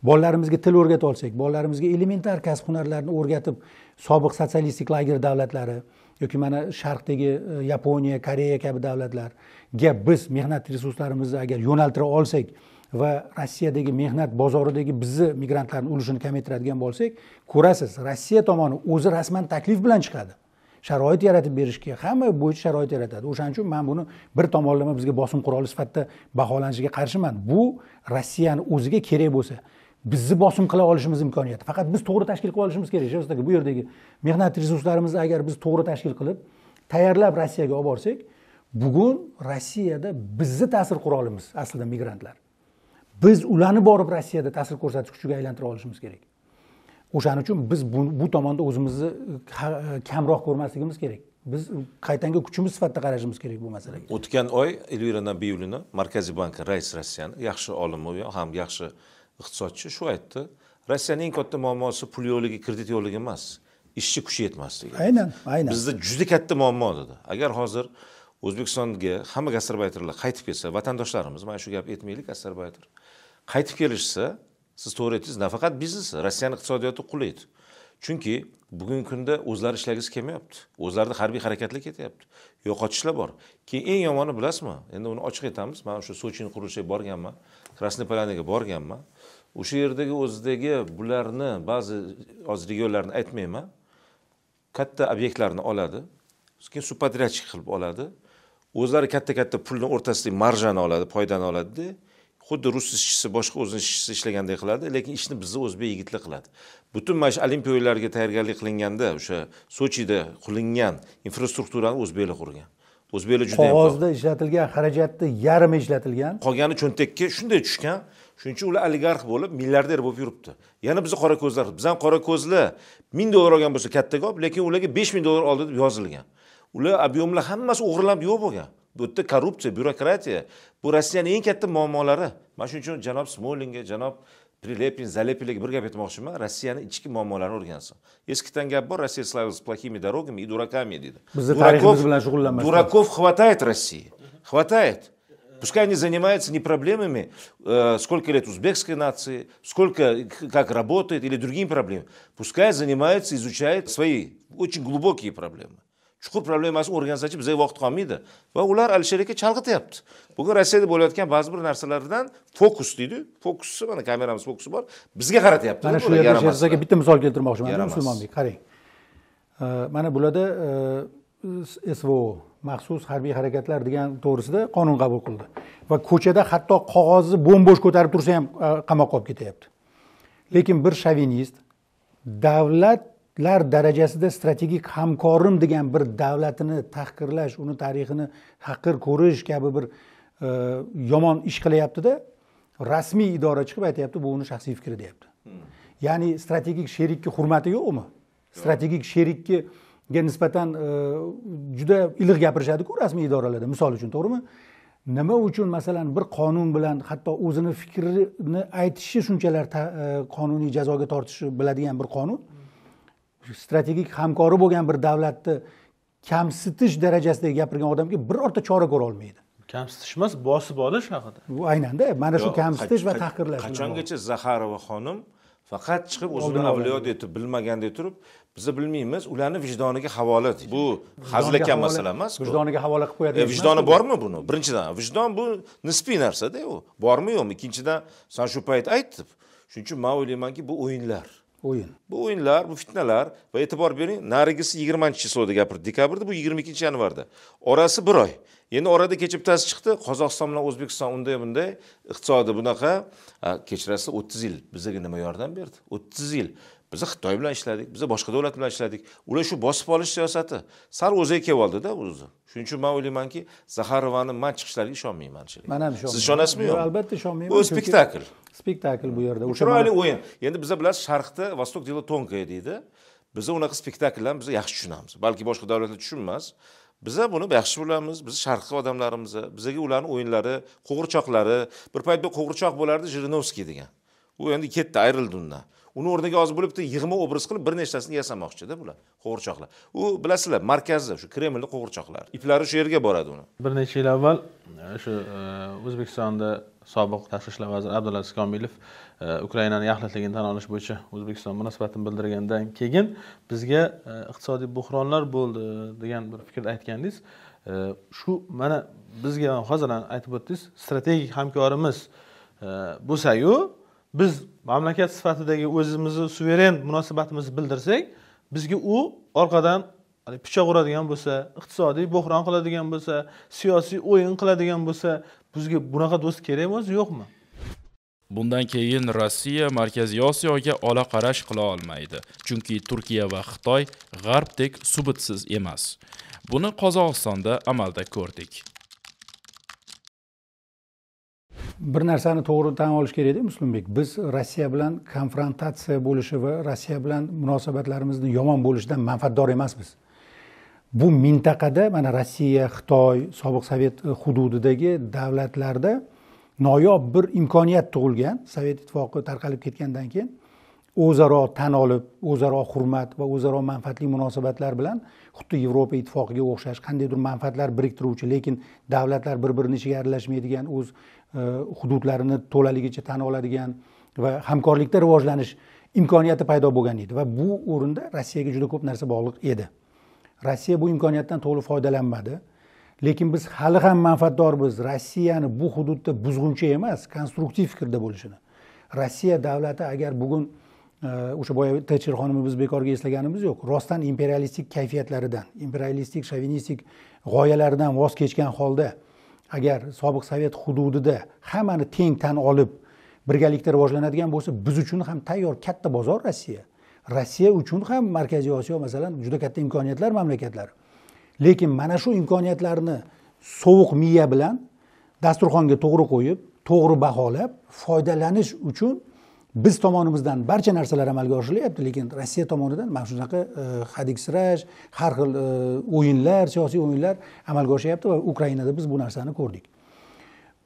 bolalarimizga til o'rgata olsak bolalarimizga elementar kasb hunarlarni o'rgatib sobiq sotsialistik lager davlatlari yoki mana sharqdagi e, yaponiya koreya kabi davlatlarga biz mehnat resurslarimizni agar yo'naltira olsak va rossiyadagi mehnat bozoridagi bizni migrantlarni ulushini kamaytiradigan bo'lsak ko'rasiz rossiya tomoni o'zi rasman taklif bilan chiqadi sharoit yaratib berishga hamma bo'yicha sharoit yaratadi o'shaning uchun man buni bir tomonlama bizga bosim quroli sifatida baholanishiga qarshiman bu rossiyani o'ziga kerak bo'lsa bizni bosim qila olishimiz imkoniyati faqat biz to'g'ri tashkil qilib olishimiz kerak shu bu yerdagi mehnat resurslarimizni agar biz to'g'ri tashkil qilib tayyorlab rossiyaga olib borsak bugun rossiyada bizni ta'sir qurolimiz aslida migrantlar biz ularni borib rossiyada ta'sir ko'rsatish kuchiga aylantira olishimiz kerak o'shaning uchun biz bu, bu tomonda o'zimizni kamroq ko'rmasligimiz kerak biz qaytanga kuchimiz sifatida qarashimiz kerak bu masalaga o'tgan oy elvira nabiyulina markaziy bank raisi rossiyani yaxshi olim ham yaxshi iqtisodchi shu aytdi rossiyaning eng katta muammosi pul yo'qligi kredit yo'qligi emas ishchi kuchi yetmasligi aynan aynan bizda juda katta muammo dedi agar hozir o'zbekistonga hamma gastarbayterlar qaytib kelsa vatandoshlarimiz mana shu gapni aytmaylik gastarbayter qaytib kelishsa siz to'g'ri aytdingiz nafaqat biznes rossiyani iqtisodiyoti qulaydi chunki bugungi kunda o'zlari ishlagisi kelmayapti o'zlarida harbiy harakatlar ketyapti yo'qotishlar bor keyin eng yomoni bilasizmi endi uni ochiq aytamiz man o'sha sochini qurilishiga borganman krasnoy polyanaga borganman o'sha yerdagi o'zidagi bularni ba'zi hozir regionlarni aytmayman katta obyektlarni oladi keyin subpodryadchik qilib oladi o'zlari katta katta pulni o'rtasidagi marjani oladi foydani oladida xuddi rus ishchisi boshqa o'zini ishchisi ishlagandek qiladi lekin ishni bizni o'zbek yigitlar qiladi butun mana shu olimpiya o'yinlariga tayyorgarlik qilinganda o'sha sochida qilingan infrastrukturani o'zbeklar qurgan o'zbeklar juda qog'ozda ishlatilgan xarajatni yarmi ishlatilgan qolgani cho'ntakka shunday tushgan shuning uchun ular oligarx bo'lib milliarder bo'lib yuribdi yana bizni qora ko'zlar biz qora ko'zlar ming dollar olgan bo'lsa katta gap lekin ularga besh ming dollar oldi deb yozilgan ular объемlar hammasi o'g'irlanib yo'q bo'lgan bu yerda korrupsiya byurokratiya bu rossiyani eng katta muammolari mana shuning uchun janob smolinga janob prilepin zalepinlarga bir gap aytmoqchiman rossiyani ichki muammolarini o'rgansin eskidan gap bor rossiya славилась плохими дорогами и дураками deydi bizni tariximiz bilan shug'ullanmasdan дураков хватает россии хватает Пускай они занимаются не проблемами, э, сколько лет узбекской нации, сколько, как работает или другими проблемами. Пускай занимаются, изучают свои очень глубокие проблемы. chuqur problemasini o'rgansa chi bizga vaqt qolmaydi va ular alisherga chalg'ityapti bugun rossiyada bo'layotgan ba'zi bir narsalardan fokus deydi fokusi mana kameramiz fokusi bor bizga qaratyapti mana shu yerda shahzodaga bitta misol keltirmoqchiman musulmonbek qarang mana bularda svo maxsus harbiy harakatlar degan to'g'risida qonun qabul qildi va ko'chada hatto qog'ozni bo'mbo'sh ko'tarib tursa ham e, qamoqqa olib ketyapti lekin bir shovinist davlatlar darajasida strategik hamkorim degan bir davlatini tahqirlash uni tarixini haqir ko'rish kabi bir e, yomon ish qilyaptida rasmiy idora chiqib aytyapti bu uni shaxsiy fikri deyapti hmm. ya'ni strategik sherikka hurmati yo'qmi strategik sherikka ga nisbatan e, juda iliq gapirishadiku rasmiy idoralarda misol uchun to'g'rimi nima uchun masalan bir qonun bilan hatto o'zini fikrini aytishi shunchalar e, qonuniy jazoga tortishni biladigan bir qonun strategik hamkori bo'lgan bir davlatni kamsitish darajasida gapirgan odamga birorta chora ko'ra olmaydi kamsitish emas bosib olish haqida bu aynanda mana shu kamsitish va tahqirlash qachongacha zaxarova xonim faqat chiqib o'zini avliyo deb bilmagandek turib biza bilmaymiz ularni vijdoniga havola deydi bu ekan masala emas vijdoniga havola qilib qo'yadi e, vijdoni bormi buni birinchidan vijdon bu nisbiy narsada u bormi yo'qmi ikkinchidan san shu payt aytib shuning uchun man o'ylaymanki bu o'yinlar o'yin bu o'yinlar bu fitnalar va e'tibor bering narigisi yigirmanchi chisloda gapirdi dekabrda bu yigirma ikkinchi yanvarda orasi bir oy endi orada kecha bittasi chiqdi qozog'iston bilan o'zbekiston unday bunday iqtisodi bunaqa kechirasiz o'ttiz yil bizaga nima yordam berdi o'ttiz yil biz xitoy bilan ishladik biz boshqa davlat bilan ishladik ular shu bosib olish siyosati sal o'ziga kelib oldida o'zi shuning uchun man o'ylaymanki zaharovani man chiqishlariga ishonmayman man ham ishonmayman siz ishonasizmi yo'q albatta ishonmayman bu spektakl spektakl bu yerda chiroyli o'yin endi biza bilasiz sharqda vostok дело тонкое deydi biza unaqa spektakllarni biza yaxshi tushunamiz balki boshqa davlatlar tushunmas biza buni yaxshi bilamiz biz sharqi odamlarimiz bizaga ularni o'yinlari qo'g'irchoqlari bir paytda qo'g'irchoq bo'lardi jirinovskiy degan u endi ketdi ayrildi undan uni o'rniga hozir bo'libdi yig'ma obraz qilib bir nechtasini yasamoqchida bular qo'g'irchoqlar u bilasizlar markazda shu kremlni qo'g'irchoqlari iplari shu yerga boradi uni bir necha yil avval e, shu e, o'zbekistonda sobiq tashqi ishlar vaziri abdulaziz komilov e, ukrainani yaxlitligini tan olish bo'yicha o'zbekiston munosabatini bildirgandan keyin bizga iqtisodiy buhronlar bo'ldi degan bir fikrni aytgandingiz shu mana bizga hozir aytib o'tdingiz strategik hamkorimiz bo'lsayu biz mamlakat sifatidagi o'zimizni suveren munosabatimizni bildirsak bizga u orqadan pichoq uradigan bo'lsa iqtisodiy bo'hron qiladigan bo'lsa siyosiy o'yin qiladigan bo'lsa bizga bunaqa do'st kerakmi o'zi yo'qmi bundan keyin rossiya markaziy osiyoga ola qarash qila olmaydi chunki turkiya va xitoy g'arbdek subitsiz emas buni qozog'istonda amalda ko'rdik bir narsani to'g'ri tan olish kerakda muslimbek biz rossiya bilan konfrontatsiya bo'lishi va rossiya bilan munosabatlarimizni yomon bo'lishidan manfaatdor emasmiz bu mintaqada mana rossiya xitoy sobiq sovet hududidagi davlatlarda noyob bir imkoniyat tug'ilgan sovet ittifoqi tarqalib ketgandan keyin o'zaro tan olib o'zaro hurmat va o'zaro manfaatli munosabatlar bilan xuddi yevropa ittifoqiga o'xshash qandaydir manfaatlar biriktiruvchi lekin davlatlar bir birini ichiga aralashmaydigan o'z E, hududlarini to'laligicha tan oladigan va hamkorlikda rivojlanish imkoniyati paydo bo'lgan edi va bu o'rinda rossiyaga juda ko'p narsa bog'liq edi rossiya bu imkoniyatdan to'liq foydalanmadi lekin biz hali ham manfaatdormiz rossiyani bu hududda buzg'unchi emas konstruktiv fikrda bo'lishini rossiya davlati agar bugun e, o'sha boya tchr xonimni biz bekorga eslaganimiz yo'q rostdan imperialistik kayfiyatlaridan imperialistik shovinistik g'oyalaridan voz kechgan holda agar sobiq sovet hududida hammani teng tan olib birgalikda rivojlanadigan bo'lsa biz uchun ham tayyor katta bozor rossiya rossiya uchun ham markaziy osiyo masalan juda katta imkoniyatlar mamlakatlari lekin mana shu imkoniyatlarni sovuq miya bilan dasturxonga to'g'ri qo'yib to'g'ri baholab foydalanish uchun biz tomonimizdan barcha narsalar amalga oshirilyapti lekin rossiya tomonidan mana shunaqa e, hadiksirash har xil e, o'yinlar siyosiy o'yinlar amalga oshyapti va ukrainada biz bu narsani ko'rdik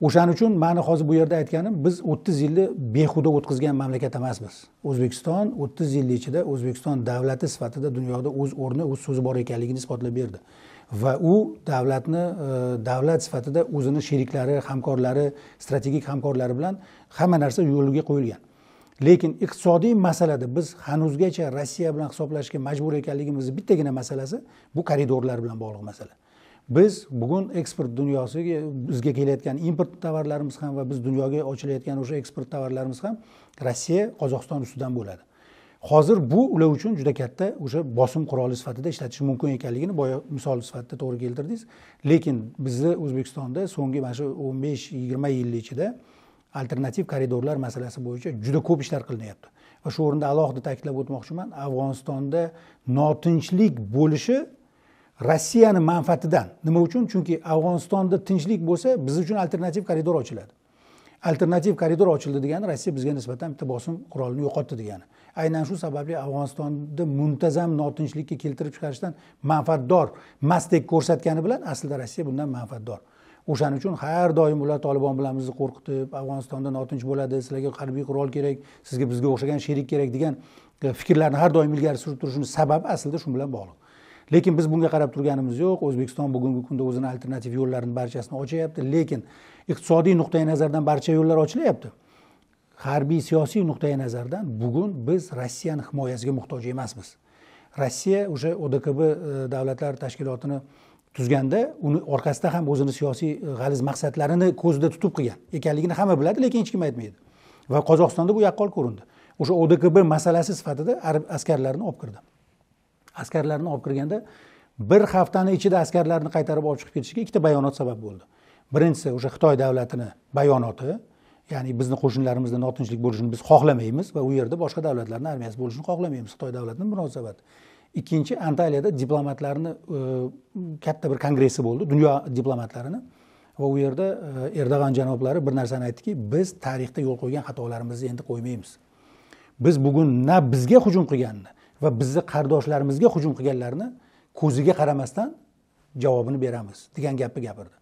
o'shaning uchun mani hozir bu yerda aytganim biz o'ttiz yilni behuda o'tkazgan mamlakat emasmiz o'zbekiston o'ttiz yil ichida o'zbekiston davlati sifatida dunyoda o'z o'rni o'z so'zi bor ekanligini isbotlab berdi va u davlatni e, davlat sifatida o'zini sheriklari hamkorlari strategik hamkorlari bilan hamma narsa yo'lga qo'yilgan lekin iqtisodiy masalada biz hanuzgacha rossiya bilan hisoblashga majbur ekanligimizni bittagina masalasi bu koridorlar bilan bog'liq masala biz bugun eksport dunyosiga bizga kelayotgan import tovarlarimiz ham va biz dunyoga ochilayotgan o'sha eksport tovarlarimiz ham rossiya qozog'iston ustidan bo'ladi hozir bu ular uchun juda katta o'sha bosim quroli sifatida ishlatish mumkin ekanligini boya misol sifatida to'g'ri keltirdingiz lekin bizni o'zbekistonda so'nggi mana shu o'n besh yigirma yil ichida alternativ koridorlar masalasi bo'yicha juda ko'p ishlar qilinyapti va shu o'rinda alohida ta'kidlab o'tmoqchiman afg'onistonda notinchlik bo'lishi rossiyani manfaatidan nima uchun chunki afg'onistonda tinchlik bo'lsa biz uchun alternativ koridor ochiladi alternativ koridor ochildi degani rossiya bizga nisbatan bitta bosim qurolini yo'qotdi degani aynan shu sababli afg'onistonda muntazam notinchlikka keltirib chiqarishdan manfaatdor masdek ko'rsatgani bilan aslida rossiya bundan manfaatdor o'shaning uchun har doim ular tolibon bilan bizni qo'rqitib afg'onistonda notinch bo'ladi sizlarga harbiy qurol kerak sizga bizga o'xshagan sherik kerak degan e, fikrlarni har doim ilgari surib turishini sababi aslida shu bilan bog'liq lekin biz bunga qarab turganimiz yo'q o'zbekiston bugungi kunda o'zini alternativ yo'llarini barchasini ochyapti lekin iqtisodiy nuqtai nazardan barcha yo'llar ochilyapti harbiy siyosiy nuqtai nazardan bugun biz rossiyani himoyasiga muhtoj emasmiz rossiya o'sha odkb e, davlatlar tashkilotini tuzganda uni orqasida ham o'zini siyosiy e, g'aliz maqsadlarini ko'zida tutib qilgan ekanligini hamma biladi lekin hech kim aytmaydi va qozog'istonda bu yaqqol ko'rindi o'sha odkb masalasi sifatida arab askarlarini olib kirdi askarlarni olib kirganda bir haftani ichida askarlarni qaytarib olib chiqib ketishiga ikkita bayonot sabab bo'ldi birinchisi o'sha xitoy davlatini bayonoti ya'ni bizni qo'shnilarimizda notinchlik bo'lishini biz xohlamaymiz va u yerda boshqa davlatlarni armiyasi bo'lishini xohlamaymiz xitoy davlatini munosabati ikkinchi antaliyada diplomatlarni e, katta bir kongressi bo'ldi dunyo diplomatlarini va u yerda e, erdo'g'an janoblari bir narsani aytdiki biz tarixda yo'l qo'ygan xatolarimizni endi qo'ymaymiz biz bugun na bizga hujum qilganni va bizni qardoshlarimizga hujum qilganlarni ko'ziga qaramasdan javobini beramiz degan gapni gapirdi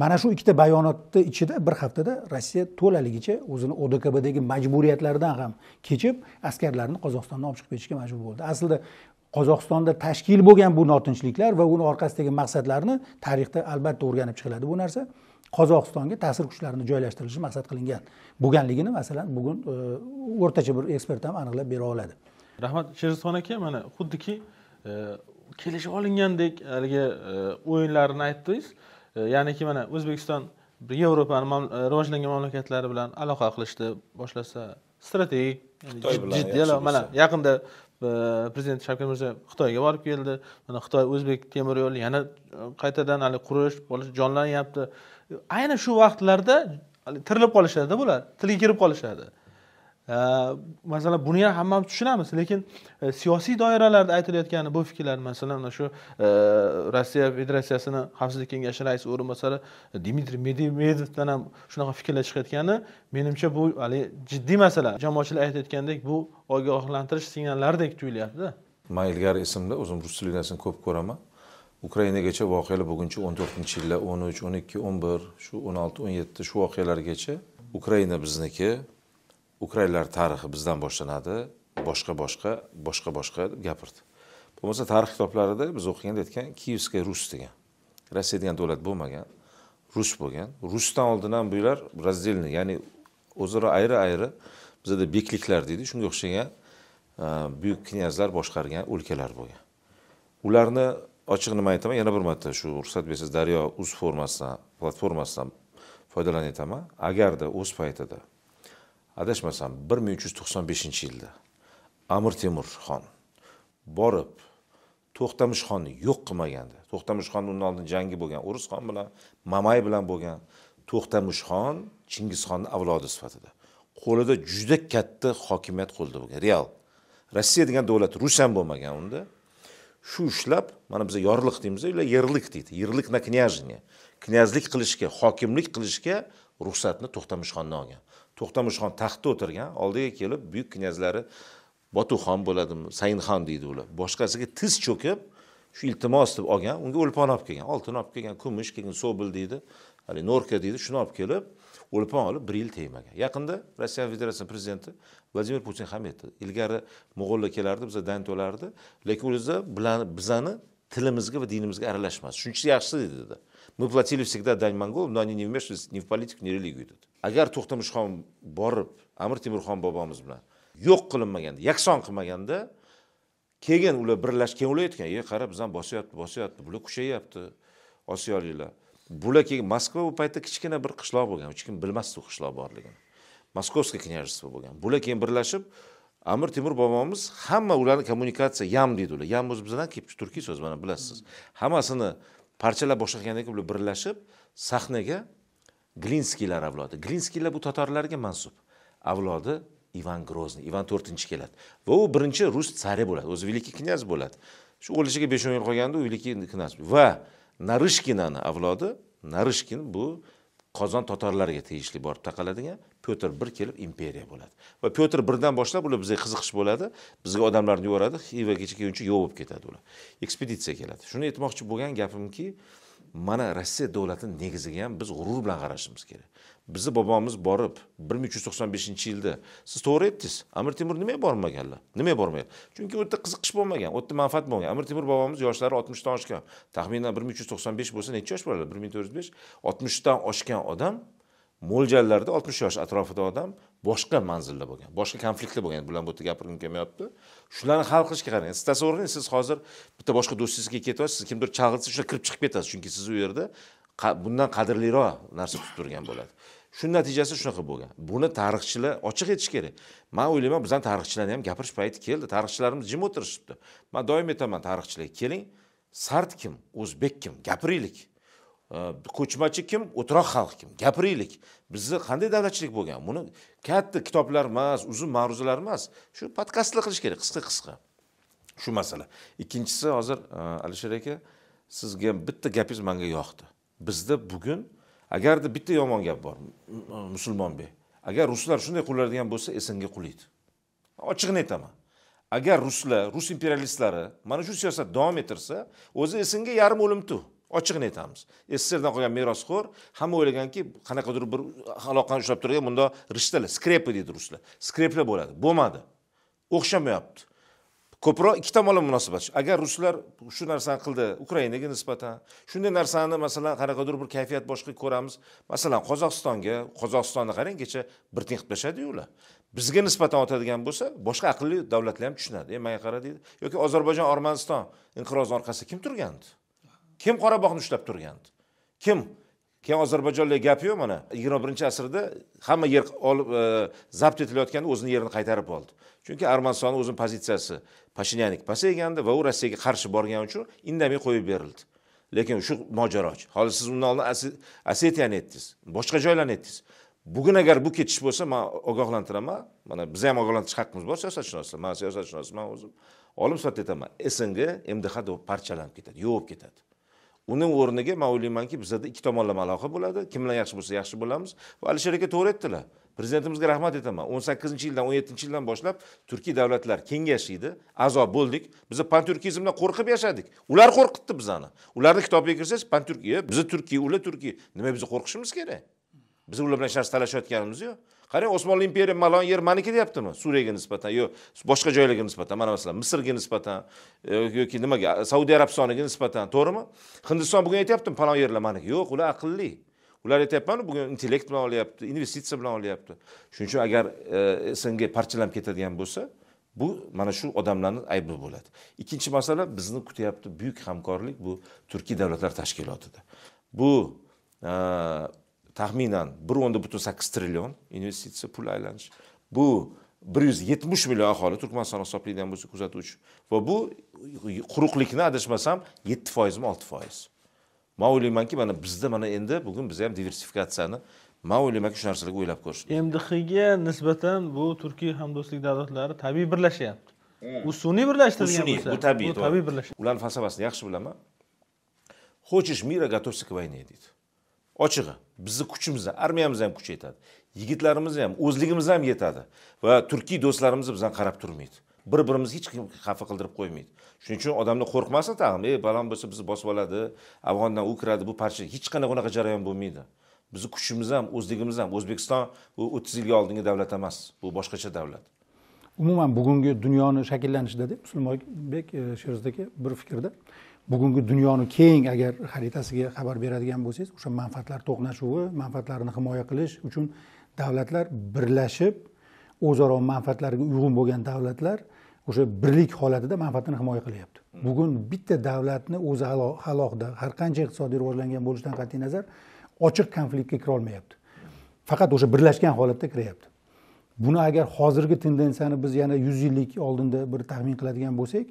mana shu ikkita bayonotni ichida bir haftada rossiya to'laligicha o'zini odkbdagi majburiyatlaridan ham kechib askarlarini qozog'istondan olib chiqib ketishga majbur bo'ldi aslida qozog'istonda tashkil bo'lgan bu notinchliklar va uni orqasidagi maqsadlarni tarixda albatta o'rganib chiqiladi bu narsa qozog'istonga ta'sir kuchlarini joylashtirilishi maqsad qilingan bo'lganligini masalan bugun e, o'rtacha bir ekspert ham aniqlab bera oladi rahmat sherizxon aka mana xuddiki e, kelishib olingandek haligi e, o'yinlarni aytdingiz ya'niki mana o'zbekiston yevropani rivojlangan mamlakatlari bilan aloqa qilishni boshlasa strategik jiddiy mana yaqinda prezident shavkat mirziyoyev xitoyga borib keldi mana xitoy o'zbek temir yo'li yana e, qaytadan haligi qurish jonlanyapti ayni shu vaqtlarda tirilib qolishadida bular tilga kirib qolishadi Э, masalan buni ham hammamiz tushunamiz lekin e, siyosiy doiralarda aytilayotgani bu fikrlar masalan mana shu e, rossiya federatsiyasini xavfsizlik kengashi raisi o'rinbosari dmitriy medvedevdan ham shunaqa fikrlar chiqayotgani menimcha bu haligi jiddiy masala jamoatchilik aytayotgandek bu ogohlantirish signallaridek tuyulyaptida man ilgari esimda o'zim rus televideniyasini ko'p ko'raman ukrainagacha voqealar buguncha o'n to'rtinchi yillar o'n uch o'n ikki o'n bir shu o'n olti o'n yetti shu voqealargacha ukraina bizniki ukrainlar tarixi bizdan boshlanadi boshqa boshqa boshqa boshqa deb gapirdi bo'lmasa tarix kitoblarida biz o'qiganda aytgan kiyevskaya rus degan rossiya degan davlat bo'lmagan rus bo'lgan rusdan oldin ham bular раздельный ya'ni o'zaro ayri ayri bizada bekliklar deydi shunga o'xshagan e, buyuk knyazlar boshqargan o'lkalar bo'lgan ularni ochiq nima aytaman yana bir marta shu ruxsat bersangiz daryo uz formasidan platformasidan foydalanib aytaman agarda o'z paytida adashmasam bir ming uch yuz to'qson beshinchi yilda amir temur xon borib to'xtamish xonni yo'q qilmaganda to'xtamish xonni undan oldin jangi bo'lgan o'ris xon bilan mamay bilan bo'lgan to'xtamish xon chingizxonni avlodi sifatida qo'lida juda katta hokimiyat qo'lida bo'lgan real rossiya degan davlat rus ham bo'lmagan unda shu ishlab mana biza yorliq deymiz ular yerlik deydi yerlik на княжение knyazlik qilishga hokimlik qilishga ruxsatni to'xtamish xondan olgan to'xtamushxon taxtda o'tirgan oldiga kelib buyuk knyazlari botuxon bo'ladimi sayinxon deydi ular boshqasiga tiz cho'kib shu iltimos deb olgan unga o'lpon olib kelgan oltin olib kelgan kumush keyin sobil deydi haligi norka deydi shuni olib kelib o'lpon olib bir yil tegmagan yaqinda rossiya federatsiyasi prezidenti vladimir putin ham aytdi ilgari mo'g'ullar kelardi biza dan to'lardi lekin o'zi bizani tilimizga va dinimizga aralashmasdi yaxshi edi dedi мы платили всегда дань монголам, но они не вмешивались ни в политику, ни в религию тут. Агар Тухтамыш хан барып, Амир Тимур хан бабамыз бна, йок кылынмаген, яксан кылмаген да, кеген улы бірләш кен улы еткен, е, қара, бізан басу япты, басу япты, бұлы күшей япты, осы ярлыйла. Бұлы кеген, Москва бұл пайта кичкене бір қышла болган, кичкен білмәсті қышла барлыген. Московский княжество болган. Бұлы кеген бірләшіп, Амир Тимур бабамыз хамма уларны коммуникация ям дейді ұлы. Ям өз бізден кеп түрки сөз, мана біләсіз. Хамасыны parchalab boshlagandan keyin ular birlashib sahnaga glinskiylar avlodi glinskiylar bu tatarlarga mansub avlodi ivan grozniy ivan to'rtinchi keladi va u birinchi rus tsari bo'ladi o'zi великий knyaz bo'ladi shu o'lishiga besh o'n yil qolganda u великий knyaz va narishkinani avlodi narishkin bu qozon tatarlariga tegishli borib taqaladigan pyotr 1 kelib imperiya bo'ladi. Va pyotr 1 dan boshlab ular bizga qiziqish bo'ladi, bizga odamlarni yuboradi, Xivagacha kelguncha yo'q bo'lib ketadi ular. Ekspeditsiya keladi. Shuni aytmoqchi bo'lgan gapimki, mana Rossiya davlatining negiziga ham biz g'urur bilan qarashimiz kerak. Bizi bobomiz borib 1395-yilda siz to'g'ri aytdingiz. Amir Temur nimaga bormaganlar? Nimaga bormaydi? Chunki u yerda qiziqish bo'lmagan, u yerda manfaat bo'lmagan. Amir Temur bobomiz yoshlari 60 dan oshgan. Taxminan 1395 bo'lsa, necha yosh bo'ladi? 1405, 60 dan oshgan odam mo'ljallarda oltmish yosh atrofida odam boshqa manzilda bo'lgan boshqa konfliktda bo'lgan bular bu yerda gapirgim kelmayapti shularni hal qilishga qarang siz tasavvur qiling siz hozir bitta boshqa do'stingizga ketyapsiz siz kimdir chaqirsa shular kirib chiqib ketasiz chunki siz u yerda bundan qadrliroq narsa kutib turgan bo'ladi shuni natijasi shunaqa bo'lgan buni tarixchilar ochiq aytish kerak man o'ylayman bizani tarixchilarni ham gapirish payti keldi tarixchilarimiz jim o'tirishibdi man doim aytaman tarixchilarga keling sart kim o'zbek kim gapiraylik ko'chmachi kim o'troq xalq kim gapiraylik bizni qanday davlatchilik bo'lgan buni katta kitoblar emas uzun ma'ruzalar emas shu podkastlar qilish kerak qisqa qisqa shu masala ikkinchisi hozir e, alisher aka sizga bitta gapingiz manga yoqdi bizda bugun agarda bitta yomon gap bor musulmonbek agar ruslar shunday qiladigan bo'lsa esenga qulaydi ochig'ini aytaman agar ruslar rus imperialistlari mana shu siyosat davom ettirsa o'zi esenga yarim o'limtu ochiqni aytamiz e, sssrdan qolgan merosxo'r hamma o'ylaganki qanaqadir bir aloqani ushlab turgan bunda rishtalar skrepa deydi ruslar skreplar bo'ladi bo'lmadi o'xshamayapti ko'proq ikki tomonlama munosabat agar ruslar shu narsani qildi ukrainaga nisbatan shunday narsani masalan qanaqadir bir kayfiyat boshqa ko'ramiz masalan qozog'istonga qozog'istonni qarang kecha tiyin qilib tashladiyu ular bizga nisbatan otadigan bo'lsa boshqa aqlli davlatlar ham tushunadi e manga qara deydi yoki ozarbayjon armaniston inqirozni orqasida kim turgandi kim qorabog'ni ushlab turgandi kim keyin ozarbayjonlar gapi yo'q mana yigirma birinchi asrda hamma yer olib e, zabt etilayotganda o'zini yerini qaytarib oldi chunki armanistonni o'zini pozitsiyasi pashinyanik pasaygandi va u rossiyaga qarshi borgani uchun indamay qo'yib berildi lekin shu mojarochi hozir siz undan oldin osetiyani aytdingiz boshqa joylarni aytdingiz bugun agar bu ketish bo'lsa man ogohlantiraman mana biza ham ogohlantirish haqqimiz bor siyosatshunoslar man siyosatshunosman o'zim olim sifatida aytaman sng mdh parchalanib ketadi yo'q bo'lib ketadi uni o'rniga man o'ylaymanki bizada ikki tomonlama aloqa bo'ladi kim bilan yaxshi bo'lsa yaxshi bo'lamiz va alisher aka to'g'ri aytdilar prezidentimizga rahmat aytaman o'n sakkizinchi yildan o'n yettinchi yildan boshlab turkiy davlatlar kengashi edi a'zo bo'ldik biza panturkizmdan qo'rqib yashadik ular qo'rqitdi bizani ularni kitobiga kirsangiz panturk bizni turkiy ular turkiy nima biz qo'rqishimiz kerak biz ular bilan hech narsa talashayotganimiz yo'q qarang osmonli imperiya malon yer maniki deyaptimi suriyaga nisbatan yo boshqa joylarga nisbatan mana masalan misrga nisbatan e, yoki nimaga saudiya arabistoniga nisbatan to'g'rimi hindiston bugun aytyaptimi falon yerlar maniki yo'q ular aqlli ular aytyapmanu bugun intellekt bilan olyapti investitsiya bilan olyapti shuning uchun agar e, sng parchalanib ketadigan bo'lsa bu mana shu odamlarni aybi bo'ladi ikkinchi masala bizni kutyapti buyuk hamkorlik bu turkiy davlatlar tashkilotida bu e, taxminan bir o'nda butun sakkiz trillion investitsiya pul aylanish bu bir yuz yetmish million aholi turkmaniston hisoblaydigan bo'lsa kuzatuvchi va bu quruqlikni adashmasam yetti foizmi olti foiz man o'ylaymanki mana bizda mana endi bugun biza ham diversifikatsiyani man o'ylaymanki shu narsalarga o'ylab ko'rish mdhga nisbatan bu turkiy hamdo'stlik davlatlari tabiiy birlashyapti hmm. u sun'iy birlashtirilgan bo'lsa bu tabiiy bu tabiiy birlash ularni falsafasini yaxshi bilaman хочешь мира готовься к войне deydi ochig'i bizni kuchimiz armiyamiz ham kuch yetadi yigitlarimiz ham o'zligimiz ham yetadi va turkiy do'stlarimiz bizdan qarab turmaydi bir birimizni hech kim xafa qildirib qo'ymaydi shuning uchun odamlar qo'rqmasin tag'in ey balon bo'lsa bizni bosib oladi afg'ondan u kiradi bu parcha hech qanaqa unaqa jarayon bo'lmaydi bizni kuchimiz ham o'zligimiz ham o'zbekiston bu o'ttiz yilga oldingi davlat emas bu boshqacha davlat umuman bugungi dunyoni shakllanishida deb musulmonbek e, sherzod aka bir fikrda bugungi dunyoni keng agar xaritasiga xabar beradigan bo'lsangiz o'sha manfaatlar to'qnashuvi manfaatlarini himoya qilish uchun davlatlar birlashib o'zaro manfaatlarga uyg'un bo'lgan davlatlar o'sha birlik holatida manfaatini himoya qilyapti hmm. bugun bitta davlatni o'zi alohida har qancha iqtisodiy rivojlangan bo'lishidan qat'iy nazar ochiq konfliktga kira olmayapti faqat o'sha birlashgan holatda kiryapti buni agar hozirgi tendensiyani biz yana yuz yillik oldinda bir taxmin qiladigan bo'lsak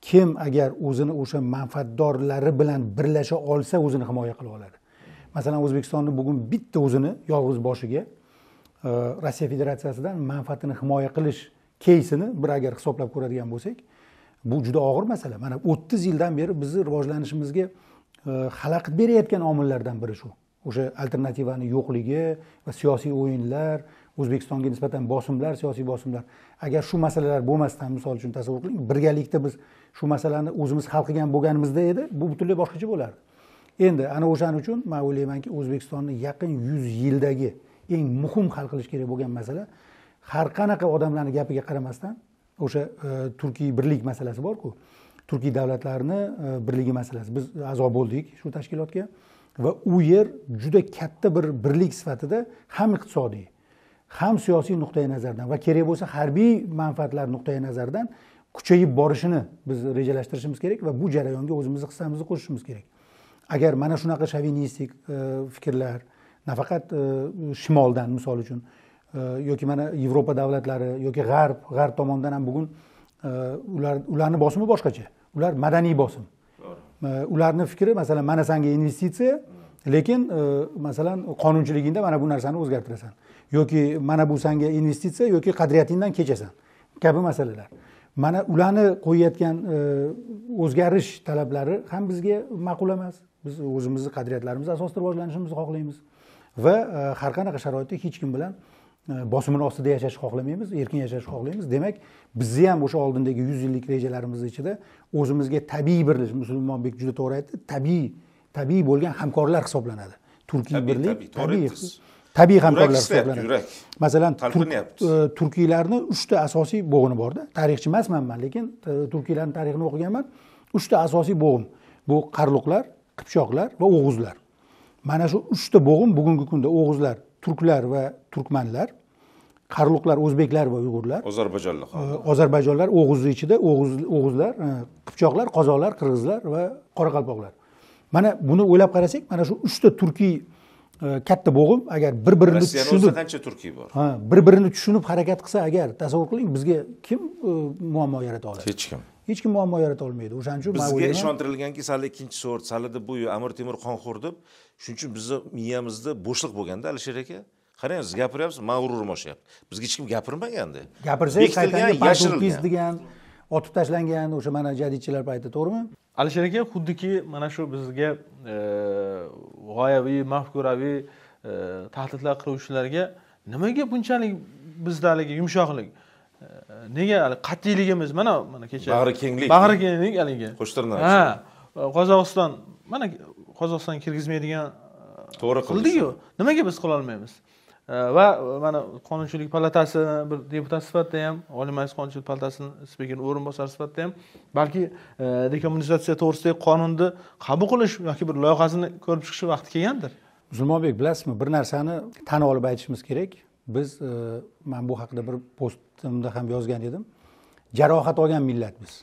kim agar o'zini o'sha manfaatdorlari bilan birlasha olsa o'zini himoya qila oladi masalan o'zbekistonni bugun bitta o'zini yolg'iz boshiga e, rossiya federatsiyasidan manfaatini himoya qilish keysini bir agar hisoblab ko'radigan bo'lsak bu juda og'ir masala mana o'ttiz yildan beri bizni rivojlanishimizga e, xalaqit berayotgan omillardan biri shu o'sha alternativani yo'qligi va siyosiy o'yinlar o'zbekistonga nisbatan bosimlar siyosiy bosimlar agar shu masalalar bo'lmasdan misol uchun tasavvur qiling birgalikda biz shu masalani o'zimiz hal qilgan bo'lganimizda edi bu butunlay boshqacha bo'lardi endi ana o'shaning uchun man o'ylaymanki o'zbekistonni yaqin yuz yildagi eng muhim hal qilish kerak bo'lgan masala har qanaqa odamlarni gapiga qaramasdan o'sha e, turkiy birlik masalasi borku turkiy davlatlarni e, birligi masalasi biz a'zo bo'ldik shu tashkilotga va u yer juda katta bir birlik sifatida ham iqtisodiy ham siyosiy nuqtai nazardan va kerak bo'lsa harbiy manfaatlar nuqtai nazaridan kuchayib borishini biz rejalashtirishimiz kerak va bu jarayonga o'zimizni hissamizni qo'shishimiz kerak agar mana shunaqa shovinistik e, fikrlar nafaqat e, shimoldan misol uchun e, yoki mana yevropa davlatlari yoki g'arb g'arb tomonidan ham bugun ular ularni bosimi boshqacha ular madaniy bosim ularni fikri masalan mana sanga investitsiya lekin masalan qonunchiligingda mana bu narsani o'zgartirasan yoki mana bu sanga investitsiya yoki qadriyatingdan kechasan kabi masalalar mana ularni qo'yayotgan e, o'zgarish talablari ham bizga ma'qul emas biz o'zimizni qadriyatlarimiz asosida rivojlanishimizni xohlaymiz va e, har qanaqa sharoitda hech kim bilan e, bosimini ostida yashashni xohlamaymiz erkin yashashni xohlaymiz demak bizni ham o'sha oldindagi yuz yillik rejalarimiz ichida o'zimizga tabiiy birlash musulmonbek juda to'g'ri aytdi tabiiy tabiiy bo'lgan hamkorlar hisoblanadi turkiy birlik tabiiy tabiiy hamkorlar hisoblanadi yurak masalan e, turkiylarni uchta asosiy bo'g'ini borda tarixchi emasman man lekin e, turkiylarni tarixini o'qiganman uchta asosiy bo'g'in bu qarluqlar qipchoqlar va o'g'uzlar mana shu uchta bo'g'in bugungi kunda o'g'uzlar turklar va turkmanlar qarluqlar o'zbeklar va uyg'urlar e, ozarbayjonlar ozarbayjonlar o'g'uzni ichida o'g'uzlar qipchoqlar qozoqlar qirg'izlar va qoraqalpoqlar mana buni o'ylab qarasak mana shu uchta turkiy Э, katta bo'g'im agar bir birini tushunib qancha turkiy bor ha bir birini tushunib harakat qilsa agar tasavvur qiling bizga kim e, muammo yarata oladi hech kim hech kim muammo yarata olmaydi o'shaning uchun bizga ishontirilganki sal ikkinchi sort salida bu amir temur qonxo'r deb shuning uchun bizni miyamizda bo'shliq bo'lganda alisher aka qarang siz gapiryapsiz man g'ururim oshyapti bizga hech kim gapirmaganda gapirsangiz degan otib tashlangan o'sha mana jadidchilar payti to'g'rimi alisher aka xuddiki mana shu bizga e, g'oyaviy mafkuraviy e, tahdidlar qiluvchilarga nimaga bunchalik bizda haligi yumshoqlik e, nega qat'iyligimiz mana mana kecha bag'ri kenglik bag'ri kenglik haligi qo'shtirnoq ha qozog'iston mana qozog'iston kirgizmaydigan to'g'ri qildiku nimaga biz qilolmaymiz va э, mana qonunchilik palatasi bir deputat sifatida ham oliy majlis qonunchilik palatasini spikeri o'rinbosari sifatida ham balki e, dekommunizatsiya to'g'risidagi qonunni qabul qilish yoki bir loyihasini ko'rib chiqish vaqti kelgandir zulmonbek bilasizmi bir narsani tan olib aytishimiz kerak biz e, man bu haqida bir postimda ham yozgan edim jarohat olgan millat biz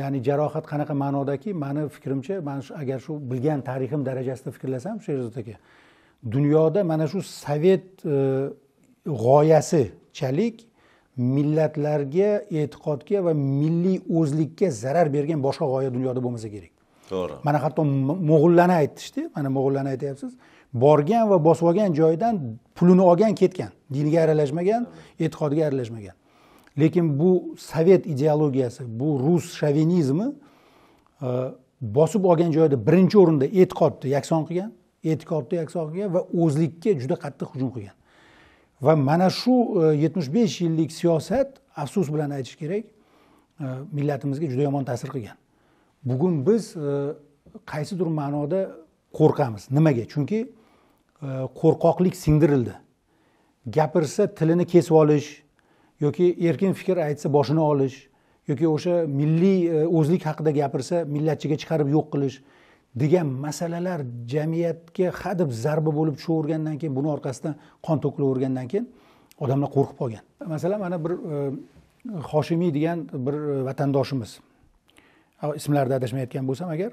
ya'ni jarohat qanaqa ma'nodaki mani fikrimcha man agar shu bilgan tarixim darajasida fikrlasam sherzod aka dunyoda mana shu sovet e, g'oyasichalik millatlarga e'tiqodga va milliy o'zlikka zarar bergan boshqa g'oya dunyoda bo'lmasa kerak to'g'ri mana hatto mo'g'ullarni aytishdi mana mo'g'ullarni aytyapsiz borgan va bosib olgan joyidan pulini olgan ketgan diniga aralashmagan e'tiqodiga aralashmagan lekin bu sovet ideologiyasi bu rus shovinizmi e, bosib olgan joyda birinchi o'rinda e'tiqodni yakson qilgan e'tiqodni aks olgan va o'zlikka juda qattiq hujum qilgan va mana shu e, yetmish besh yillik siyosat afsus bilan aytish kerak e, millatimizga juda yomon ta'sir qilgan bugun biz e, qaysidir ma'noda qo'rqamiz nimaga chunki qo'rqoqlik singdirildi gapirsa tilini kesib olish yoki erkin fikr aytsa boshini olish yoki o'sha milliy o'zlik haqida gapirsa millatchiga chiqarib yo'q qilish degan masalalar jamiyatga hadeb zarba bo'lib tushavergandan keyin buni orqasidan qon to'kilavergandan keyin odamlar qo'rqib qolgan masalan mana bir e, hoshimiy degan bir e, vatandoshimiz ismlarida adashmayotgan bo'lsam agar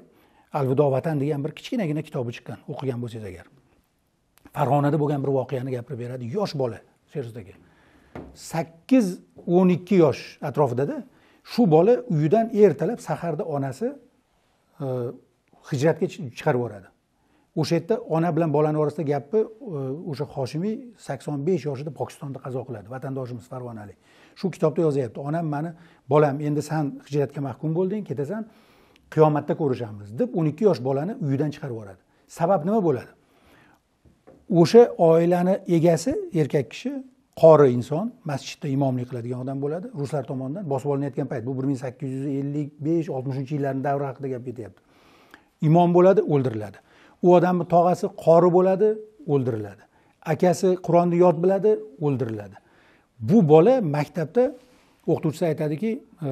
alvido vatan degan bir kichkinagina kitobi chiqqan o'qigan bo'lsangiz agar farg'onada bo'lgan bir voqeani gapirib beradi yosh bola serjusdagi sakkiz o'n ikki yosh atrofidada shu bola uyidan ertalab saharda onasi e, hijratga chiqarib yuboradi o'sha yerda ona bilan bolani orasida gapi e, o'sha hoshimiy sakson besh yoshida pokistonda qazo qiladi vatandoshimiz farg'onalik shu kitobda yozyapti onam mani bolam endi san hijratga mahkum bo'lding ketasan qiyomatda ko'rishamiz deb o'n ikki yosh bolani uyidan chiqarib yuboradi sabab nima bo'ladi o'sha oilani egasi erkak kishi qori inson masjidda imomlik qiladigan odam bo'ladi ruslar tomonidan bosib olinayotgan payt bu bir ming sakkiz yuz ellik besh oltmishinchi yillarni davri haqida gap ketyapti imom bo'ladi o'ldiriladi u odamni tog'asi qori bo'ladi o'ldiriladi akasi qur'onni yod biladi o'ldiriladi bu bola maktabda o'qituvchisi aytadiki e,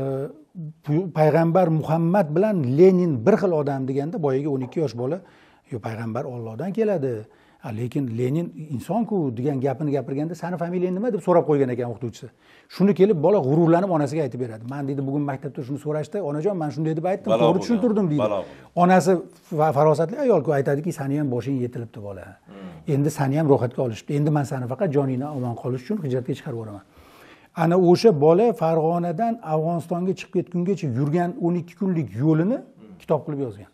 payg'ambar muhammad bilan lenin bir xil odam deganda boyagi o'n ikki yosh bola yo payg'ambar ollohdan keladi lekin lenin insonku degan gapini gapirganda sani familiyang nima deb so'rab qo'ygan ekan o'qituvchisi shuni kelib bola g'ururlanib onasiga aytib beradi man deydi bugun maktabda shuni so'rashdi onajon man shunday deb aytdim to'g'ri tushuntirdim deydi onasi farosatli ayolku aytadiki sani ham boshing yetilibdi bola hmm. endi sani ham ro'yxatga olishibdi endi man sani faqat joningni omon qolish uchun hijratga chiqarib yuboraman ana o'sha bola farg'onadan afg'onistonga chiqib ketgungacha yurgan o'n ikki kunlik yo'lini hmm. kitob qilib yozgan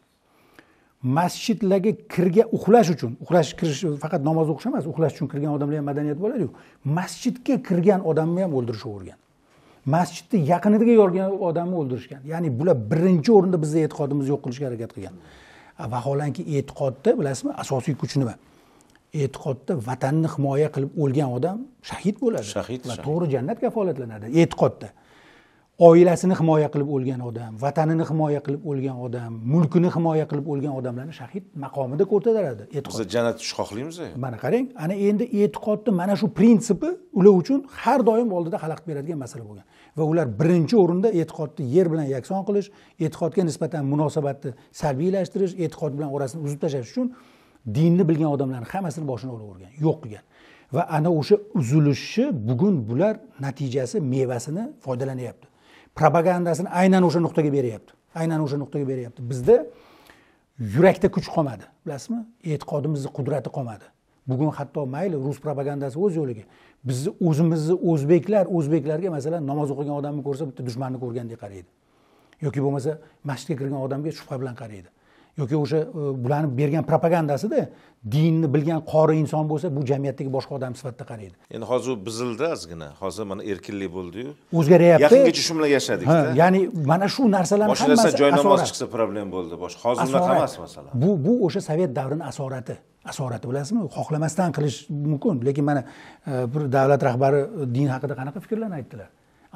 masjidlarga kirga uxlash uchun uxlash kirish faqat namoz o'qish emas uxlash uchun kirgan odamlar ham madaniyat bo'ladiku masjidga kirgan odamni ham o'ldirishavergan masjidni yaqinidagi yorgan odamni o'ldirishgan ya'ni bular birinchi o'rinda bizni e'tiqodimizni yo'q qilishga harakat qilgan vaholanki e'tiqodda bilasizmi asosiy kuch nima e'tiqodda vatanni himoya qilib o'lgan odam shahid bo'ladi shahid va to'g'ri jannat kafolatlanadi e'tiqodda oilasini himoya qilib o'lgan odam vatanini himoya qilib o'lgan odam mulkini himoya qilib o'lgan odamlarni shahid maqomida ko'rsatadi biz jannatga tushishni xohlaymiz mana qarang ana endi e'tiqodni mana shu prinsipi ular uchun har doim oldida xalaqit beradigan masala bo'lgan va ular birinchi o'rinda e'tiqodni yer bilan yakson qilish e'tiqodga nisbatan munosabatni salbiylashtirish e'tiqod bilan orasini uzib tashlash uchun dinni bilgan odamlarni hammasini boshini uravergan yo'q qilgan va ana o'sha uzilishni bugun bular natijasi mevasini foydalanyapti propagandasini aynan o'sha nuqtaga beryapti aynan o'sha nuqtaga beryapti bizda yurakda kuch qolmadi bilasizmi e'tiqodimizni qudrati qolmadi bugun hatto mayli rus propagandasi o'z yo'liga bizni o'zimizni o'zbeklar o'zbeklarga masalan namoz o'qigan odamni ko'rsa bitta dushmanni ko'rgandek qaraydi yoki bo'lmasa masjidga kirgan odamga shubha bilan qaraydi yoki o'sha e, bularni bergan propagandasida dinni bilgan qori inson bo'lsa bu jamiyatdagi boshqa odam sifatida qaraydi endi hozir u buzildi ozgina hozir mana erkinlik bo'ldiyu o'zgaryapti yaqingacha shu bilan yashadikda ya'ni mana shu narsalarni boshqa narsa namoz chiqsa problem bo'ldi boshqa hozir unaqa emas masalan bu bu o'sha sovet davrini asorati asorati bilasizmi xohlamasdan qilish mumkin lekin mana e, bir davlat rahbari e, din haqida qanaqa fikrlarni aytdilar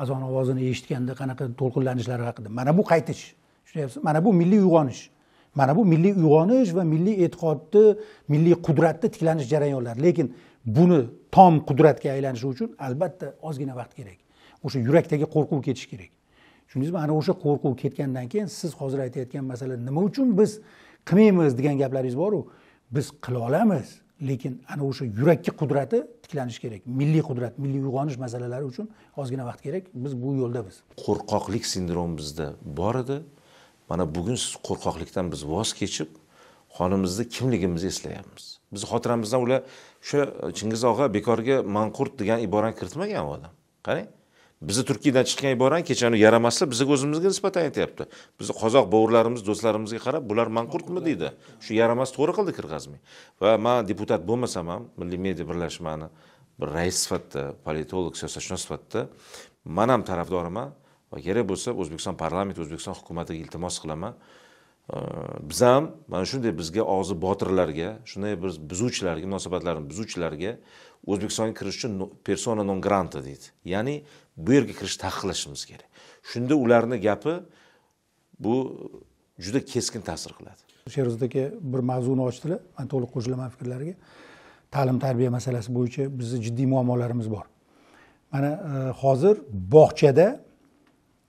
azon ovozini eshitganda qanaqa to'lqinlanishlari haqida mana bu qaytish tushunyapsizmi mana bu milliy uyg'onish mana bu milliy uyg'onish va milliy e'tiqodni milliy qudratni tiklanish jarayonlari lekin buni tom qudratga aylanishi uchun albatta ozgina vaqt kerak o'sha yurakdagi qo'rquv ketishi kerak tushundingizmi ana o'sha qo'rquv ketgandan keyin siz hozir aytayotgan masala nima uchun biz qilmaymiz degan gaplaringiz boru biz qila olamiz lekin ana o'sha yurakki qudrati tiklanishi kerak milliy qudrat milliy uyg'onish masalalari uchun ozgina vaqt kerak biz bu yo'ldamiz qo'rqoqlik sindromi bizda bor edi mana bugun siz qo'rqoqlikdan biz voz kechib xonimizni kimligimizni eslayapmiz bizni xotiramizdan ular o'sha chingiz og'a bekorga manqurt degan iborani kiritmagan u odam qarang bizni turkiydan chiqqan iborani kechani yaramasa bizga o'zimizga nisbatan aytyapti bizni qozoq bovurlarimiz do'stlarimizga qarab bular manqurtmi deydi shu yaramas to'g'ri qildi kirgazmay va man deputat bo'lmasam ham milliy media birlashmani bir rais sifatida politolog siyosatshunos sifatida man ham tarafdoriman va kerak bo'lsa o'zbekiston parlamenti o'zbekiston hukumatiga iltimos qilaman biz ham mana shunday bizga og'zi botirlarga shunday bir buzuvchilarga munosabatlarni buzuvchilarga o'zbekistonga kirish uchun persona non granta deydi ya'ni bu yerga kirishni taqiqlashimiz kerak shunda ularni gapi bu juda keskin ta'sir qiladi sheroz aka bir mavzuni ochdilar man to'liq qo'shilaman fikrlariga ta'lim tarbiya masalasi bo'yicha bizni jiddiy muammolarimiz bor mana e, hozir bog'chada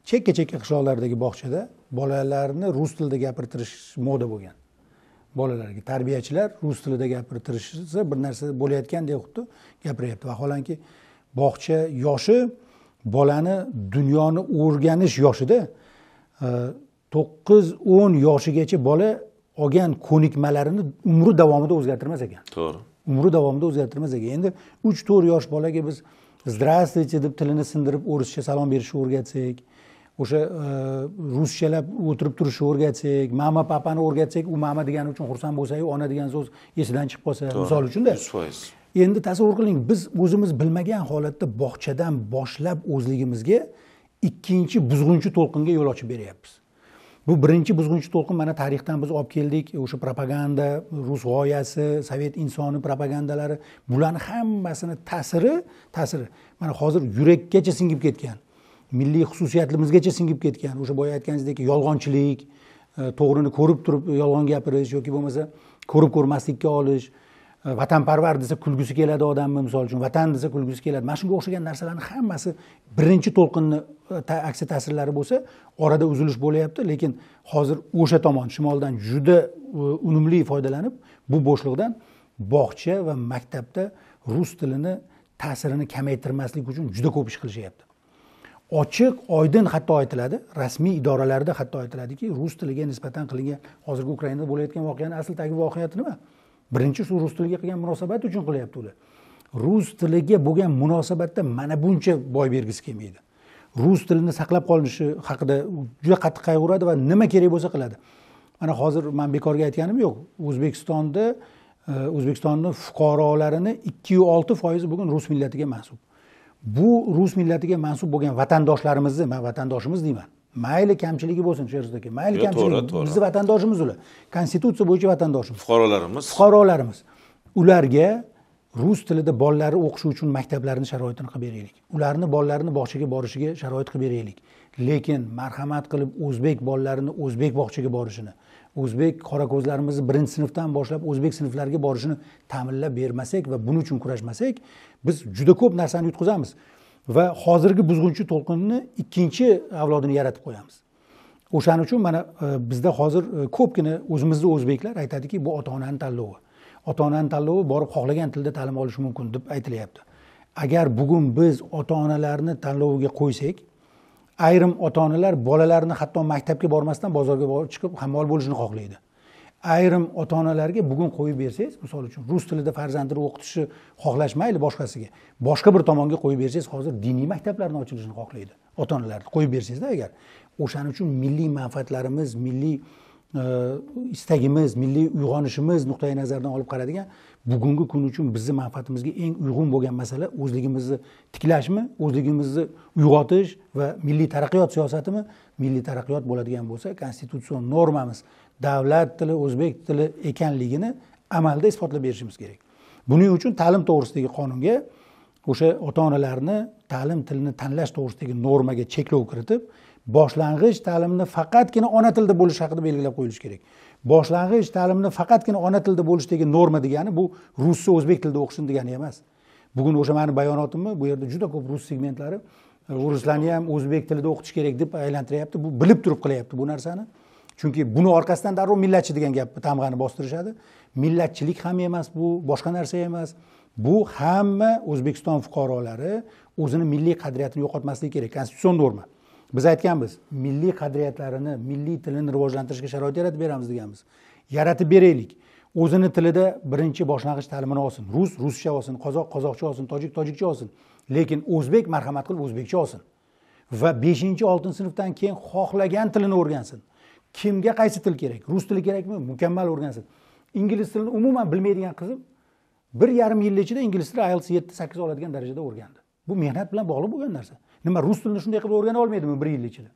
chekka chekka qishloqlardagi bog'chada bolalarni rus tilida gapirtirish moda bo'lgan bolalarga tarbiyachilar rus tilida gapirtirishsa bir narsa bo'layotgandek xuddi gapiryapti vaholanki bog'cha yoshi bolani dunyoni o'rganish yoshida e, to'qqiz o'n yoshigacha bola olgan ko'nikmalarini umri davomida o'zgartirmas ekan to'g'ri umri davomida o'zgartirmas ekan endi uch to'rt yosh bolaga biz здравствуйте deb tilini sindirib o'rischa salom berishni o'rgatsak o'sha e, ruschalab o'tirib turishni o'rgatsak mama papani o'rgatsak u mama degani uchun xursand bo'lsayu ona degan so'z esidan chiqib qolsa misol uchunda yuz foiz endi tasavvur qiling biz o'zimiz bilmagan holatda bog'chadan boshlab o'zligimizga ikkinchi buzg'unchi to'lqinga yo'l ochib beryapmiz bu birinchi buzg'unchi to'lqin mana tarixdan biz olib keldik e, o'sha propaganda rus g'oyasi sovet insoni propagandalari bularni hammasini ta'siri ta'siri mana hozir yurakkacha singib ketgan milliy xususiyatimizgacha singib ketgan o'sha boya aytganingizdek yolg'onchilik e, to'g'rini ko'rib turib yolg'on gapirish yoki bo'lmasa ko'rib ko'rmaslikka olish e, vatanparvar desa kulgusi keladi odamni misol uchun vatan desa kulgusi keladi mana shunga o'xshagan narsalarni hammasi birinchi to'lqinni e, aksi ta'sirlari bo'lsa orada uzilish bo'lyapti lekin hozir o'sha tomon shimoldan juda unumli foydalanib bu bo'shliqdan bog'cha va maktabda rus tilini ta'sirini kamaytirmaslik uchun juda ko'p ish qilishyapti ochiq oydin hatto aytiladi rasmiy idoralarda hatto aytiladiki rus tiliga nisbatan qilingan hozirgi ukrainada bo'layotgan voqeani asl tagi voqeati nima birinchi shu rus tiliga qilgan munosabat uchun qilyapti ular rus tiliga bo'lgan munosabatda mana buncha boy bergisi kelmaydi rus tilini saqlab qolinishi haqida juda qattiq qayg'uradi va nima kerak bo'lsa qiladi mana hozir man bekorga aytganim yo'q o'zbekistonda e, o'zbekistonni fuqarolarini ikki olti foizi bugun rus millatiga mansub bu rus millatiga mansub bo'lgan vatandoshlarimizni man vatandoshimiz deyman mayli kamchiligi bo'lsin shu yerdagi mayli kamchiligi bizni vatandoshimiz ular konstitutsiya bo'yicha vatandoshimiz fuqarolarimiz fuqarolarimiz ularga rus tilida bolalari o'qishi uchun maktablarni sharoitini qilib beraylik ularni bolalarini bog'chaga borishiga sharoit qilib beraylik lekin marhamat qilib o'zbek bolalarini o'zbek bog'chaga borishini o'zbek qorako'zlarimizni birinchi sinfdan boshlab o'zbek sinflariga borishini ta'minlab bermasak va buning uchun kurashmasak biz juda ko'p narsani yutqizamiz va hozirgi buzg'unchi to'lqinni ikkinchi avlodini yaratib qo'yamiz o'shaning uchun mana e, bizda hozir e, ko'pgina o'zimizni o'zbeklar aytadiki bu ota onani tanlovi ota onani tanlovi borib xohlagan tilda ta'lim olishi mumkin deb aytilyapti agar bugun biz ota onalarni tanloviga qo'ysak ayrim ota onalar bolalarini hatto maktabga bormasdan bozorga borib chiqib hammol bo'lishini xohlaydi ayrim ota onalarga bugun qo'yib bersangiz misol uchun rus tilida farzandini o'qitishni mayli boshqasiga boshqa bir tomonga qo'yib bersangiz hozir diniy maktablarni ochilishini xohlaydi ota onalarni qo'yib bersangizda agar o'shaning uchun milliy manfaatlarimiz milliy istagimiz milliy uyg'onishimiz nuqtai nazaridan olib qaradigan bugungi kun uchun bizni manfaatimizga eng uyg'un bo'lgan masala o'zligimizni tiklashmi o'zligimizni uyg'otish va milliy taraqqiyot siyosatimi milliy taraqqiyot bo'ladigan bo'lsa konstitutsion normamiz davlat tili o'zbek tili ekanligini amalda isbotlab berishimiz kerak buning uchun ta'lim to'g'risidagi qonunga o'sha ota onalarni ta'lim tilini tanlash to'g'risidagi normaga cheklov kiritib boshlang'ich ta'limni faqatgina ona tilda bo'lishi haqida belgilab qo'yilishi kerak boshlang'ich ta'limni faqatgina ona tilda bo'lishdagi norma degani bu ruscha o'zbek tilida o'qishin degani emas bugun o'sha mani bayonotimni bu yerda juda ko'p rus segmentlari e, ruslarni ham o'zbek tilida o'qitish kerak deb aylantiryapti bu bilib turib qilyapti bu narsani chunki buni orqasidan darrov millatchi degan gapni tamg'ani bostirishadi millatchilik ham emas bu boshqa narsa emas bu hamma o'zbekiston fuqarolari o'zini milliy qadriyatini yo'qotmasligi kerak konstitutsion norma biz aytganmiz milliy qadriyatlarini milliy tilini rivojlantirishga sharoit yaratib beramiz deganmiz yaratib beraylik o'zini tilida birinchi boshlang'ich ta'limini olsin rus ruscha olsin qozoq qozoqcha olsin tojik tojikcha olsin lekin o'zbek marhamat qilib o'zbekcha olsin va beshinchi oltinchi sinfdan keyin xohlagan tilini o'rgansin kimga qaysi til kerak rus tili kerakmi mukammal o'rgansin ingliz tilini umuman bilmaydigan qizim bir yarim yil ichida ingliz tili ielts yetti sakkiz oladigan darajada o'rgandi bu mehnat bilan bog'liq bo'lgan narsa nima rus tilini shunday qilib o'rgana olmaydimi bir yil ichida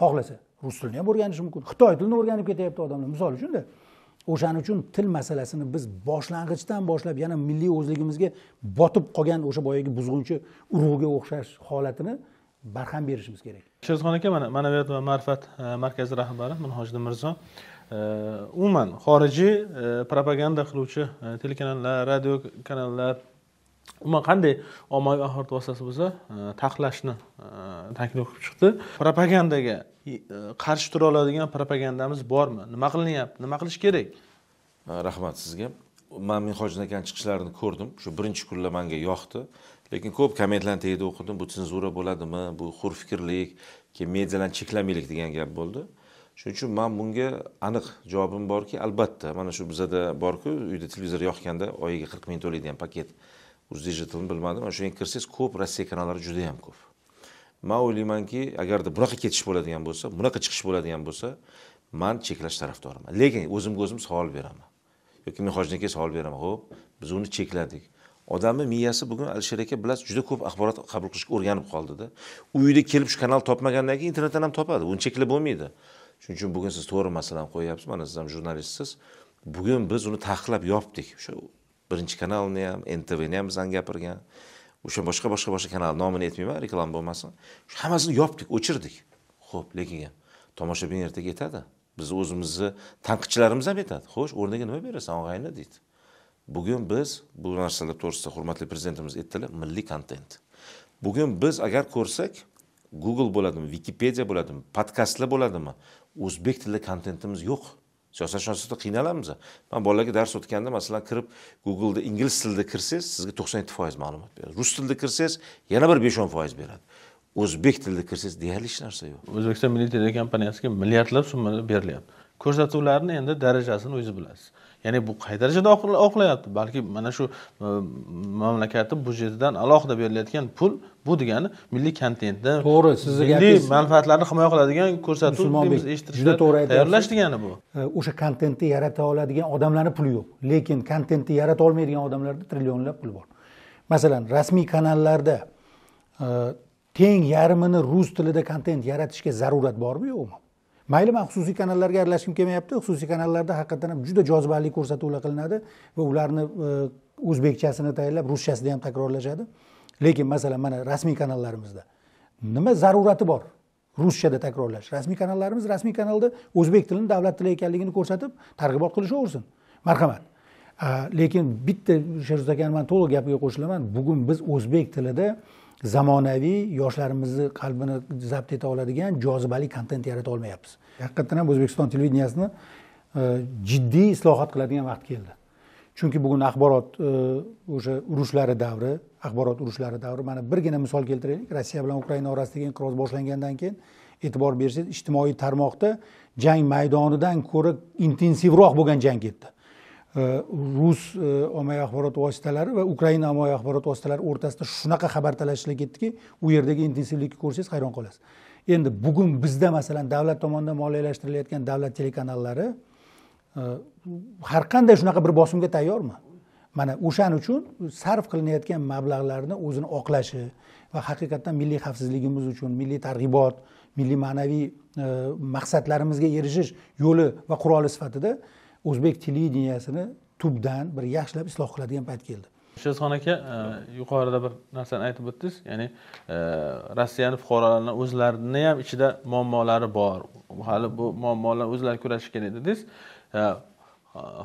xohlasa rus tilini ham o'rganishi mumkin xitoy tilini o'rganib ketyapti odamlar misol uchunda o'shaning uchun til masalasini biz boshlang'ichdan boshlab yana milliy o'zligimizga botib qolgan o'sha boyagi buzg'unchi urug'ga o'xshash holatini barham berishimiz kerak sherzixon aka mana ma'naviyat va ma'rifat e, markazi rahbari minhojiddin mirzo e, umuman xorijiy e, propaganda qiluvchi telekanallar radio kanallar umuman qanday ommaviy axborot vositasi bo'lsa e, taqlashni e, taklif qilib chiqdi propagandaga e, qarshi tura oladigan propagandamiz bormi nima qilinyapti nima qilish kerak rahmat sizga man minhojin akani chiqishlarini ko'rdim shu birinchi kunlar manga yoqdi lekin ko'p kommentlarni tagida o'qidim bu senzura bo'ladimi bu fikrlik keyin medialarni cheklamaylik degan gap bo'ldi shuning uchun man bunga aniq javobim borki albatta mana shu bizada borku uyda televizor yoqganda oyiga qirq ming to'laydigan paket o'zdigitalni bilmadim shunga kirsangiz ko'p rossiya kanallari juda yam ko'p man o'ylaymanki agarda bunaqa ketish bo'ladigan bo'lsa bunaqa chiqish bo'ladigan bo'lsa man cheklash tarafdoriman lekin o'zimga o'zim savol beraman yoki men hojinakaga savol beraman ho'p biz uni chekladik odamni miyasi bugun alisher aka bilasiz juda ko'p axborot qabul qilishga o'rganib qoldida uyida kelib shu kanal topmagandan keyin internetdan ham topadi uni cheklab bo'lmaydi shuning uchun bugun siz to'g'ri masalani qo'yyapsiz mana siz ham jurnalistsiz bugun biz uni taqiqlab yopdik o'sha birinchi kanalni ham ntvni ham bizani gapirgan o'sha boshqa boshqa boshqa kanal nomini aytmayman reklama bo'lmasin shu hammasini yopdik o'chirdik ho'p lekin ham tomoshabin ertaga aytadi bizni o'zimizni tanqidchilarimiz ham aytadi xo'sh o'rniga nima berasan og'ayni deydi bugun biz bu narsalar to'g'risida hurmatli prezidentimiz aytdilar milliy kontent bugun biz agar ko'rsak google bo'ladimi vikipediya bo'ladimi podkastlar bo'ladimi o'zbek tilida kontentimiz yo'q siyosatshunoslikda qiynalamiz man bolalarga dars o'tganda masalan kirib googleda ingliz tilida kirsangiz sizga to'qson yetti foiz ma'lumot beradi rus tilida kirsangiz yana bir besh o'n foiz beradi o'zbek tilida kirsangiz deyarli hech narsa yo'q o'zbekiston milliy telekompaniyasiga milliardlab summalar berilyapti ko'rsatuvlarni endi darajasini o'zingiz bilasiz ya'ni bu qay darajada oqlayapti balki mana shu e, mamlakatni byudjetidan alohida berilayotgan pul bu degani milliy kontentni to'g'ri sizni milliy manfaatlarni himoya qiladigan ko'rsatuv deymiz eshittirishda juda to'g'ri tayyorlash degani bu e, o'sha kontentni yarata oladigan odamlarni puli yo'q lekin kontentni yarata olmaydigan odamlarda trillionlab pul bor masalan rasmiy kanallarda e, teng yarmini rus tilida kontent yaratishga zarurat bormi yo'qmi mayli man xususiy kanallarga aralashgim kelmayapti xususiy kanallarda haqiqatdan ham juda jozibali ko'rsatuvlar qilinadi va ularni e, o'zbekchasini tayyorlab ruschasida ham takrorlashadi lekin masalan mana rasmiy kanallarimizda nima zarurati bor ruschada takrorlash rasmiy kanallarimiz rasmiy kanalda o'zbek tilini davlat tili ekanligini ko'rsatib targ'ibot qilishaversin marhamat lekin bitta sherzod akani man to'liq gapiga qo'shilaman bugun biz o'zbek tilida zamonaviy yoshlarimizni qalbini zabt eta oladigan jozibali kontent yarata olmayapmiz haqiqatdan ham o'zbekiston televideniyasini e, jiddiy islohot qiladigan vaqt keldi chunki bugun axborot e, o'sha urushlari davri axborot urushlari davri mana birgina misol keltiraylik rossiya bilan ukraina orasidagi inqiroz boshlangandan keyin e'tibor bersangiz ijtimoiy tarmoqda jang maydonidan ko'ra intensivroq bo'lgan jang ketdi rus ommaviy axborot vositalari va ukraina ommaviy axborot vositalari o'rtasida shunaqa xabar talashishlar ketdiki u yerdagi intensivlikni ko'rsangiz hayron qolasiz endi bugun bizda masalan davlat tomonidan moliyalashtirilayotgan davlat telekanallari har qanday shunaqa bir bosimga tayyormi mana o'shaning uchun sarf qilinayotgan mablag'larni o'zini oqlashi va haqiqatdan milliy xavfsizligimiz uchun milliy targ'ibot milliy ma'naviy э, maqsadlarimizga erishish yo'li va quroli sifatida o'zbek televideniyasini tubdan bir yaxshilab isloh qiladigan payt keldi shezxon aka e, yuqorida bir narsani aytib o'tdingiz ya'ni e, rossiyani fuqarolarini o'zlarini ham ichida muammolari bor hali bu muammolar o'zlari kurashish kerak dedingiz e,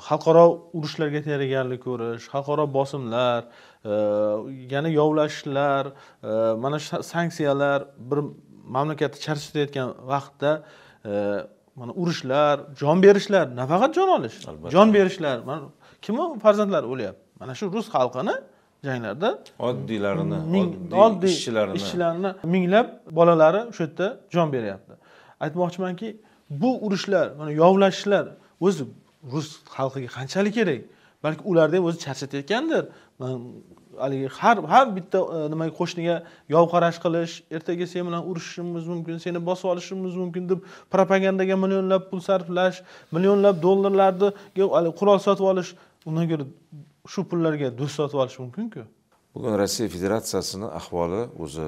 xalqaro urushlarga tayyorgarlik ko'rish xalqaro bosimlar yana yovlashishlar mana shu sanksiyalar bir mamlakatni charchatayotgan vaqtda mana urushlar jon berishlar nafaqat jon olish jon berishlar mana kim u farzandlari o'lyapti mana shu rus xalqini janglarda oddiylarini oddiy ishchilarini ishchilarni minglab bolalari o'sha yerda jon beryapti aytmoqchimanki bu urushlar mana yovlashishlar o'zi rus xalqiga qanchalik kerak balki ularni ham o'zi charchatayotgandir haligi har har bitta e, nimaga qo'shniga qarash qilish ertaga sen bilan urushishimiz mumkin seni bosib olishimiz mumkin deb propagandaga millionlab pul sarflash millionlab dollarlarni qurol sotib olish undan ko'ra shu pullarga do'st sotib olish mumkinku bugun rossiya federatsiyasini ahvoli o'zi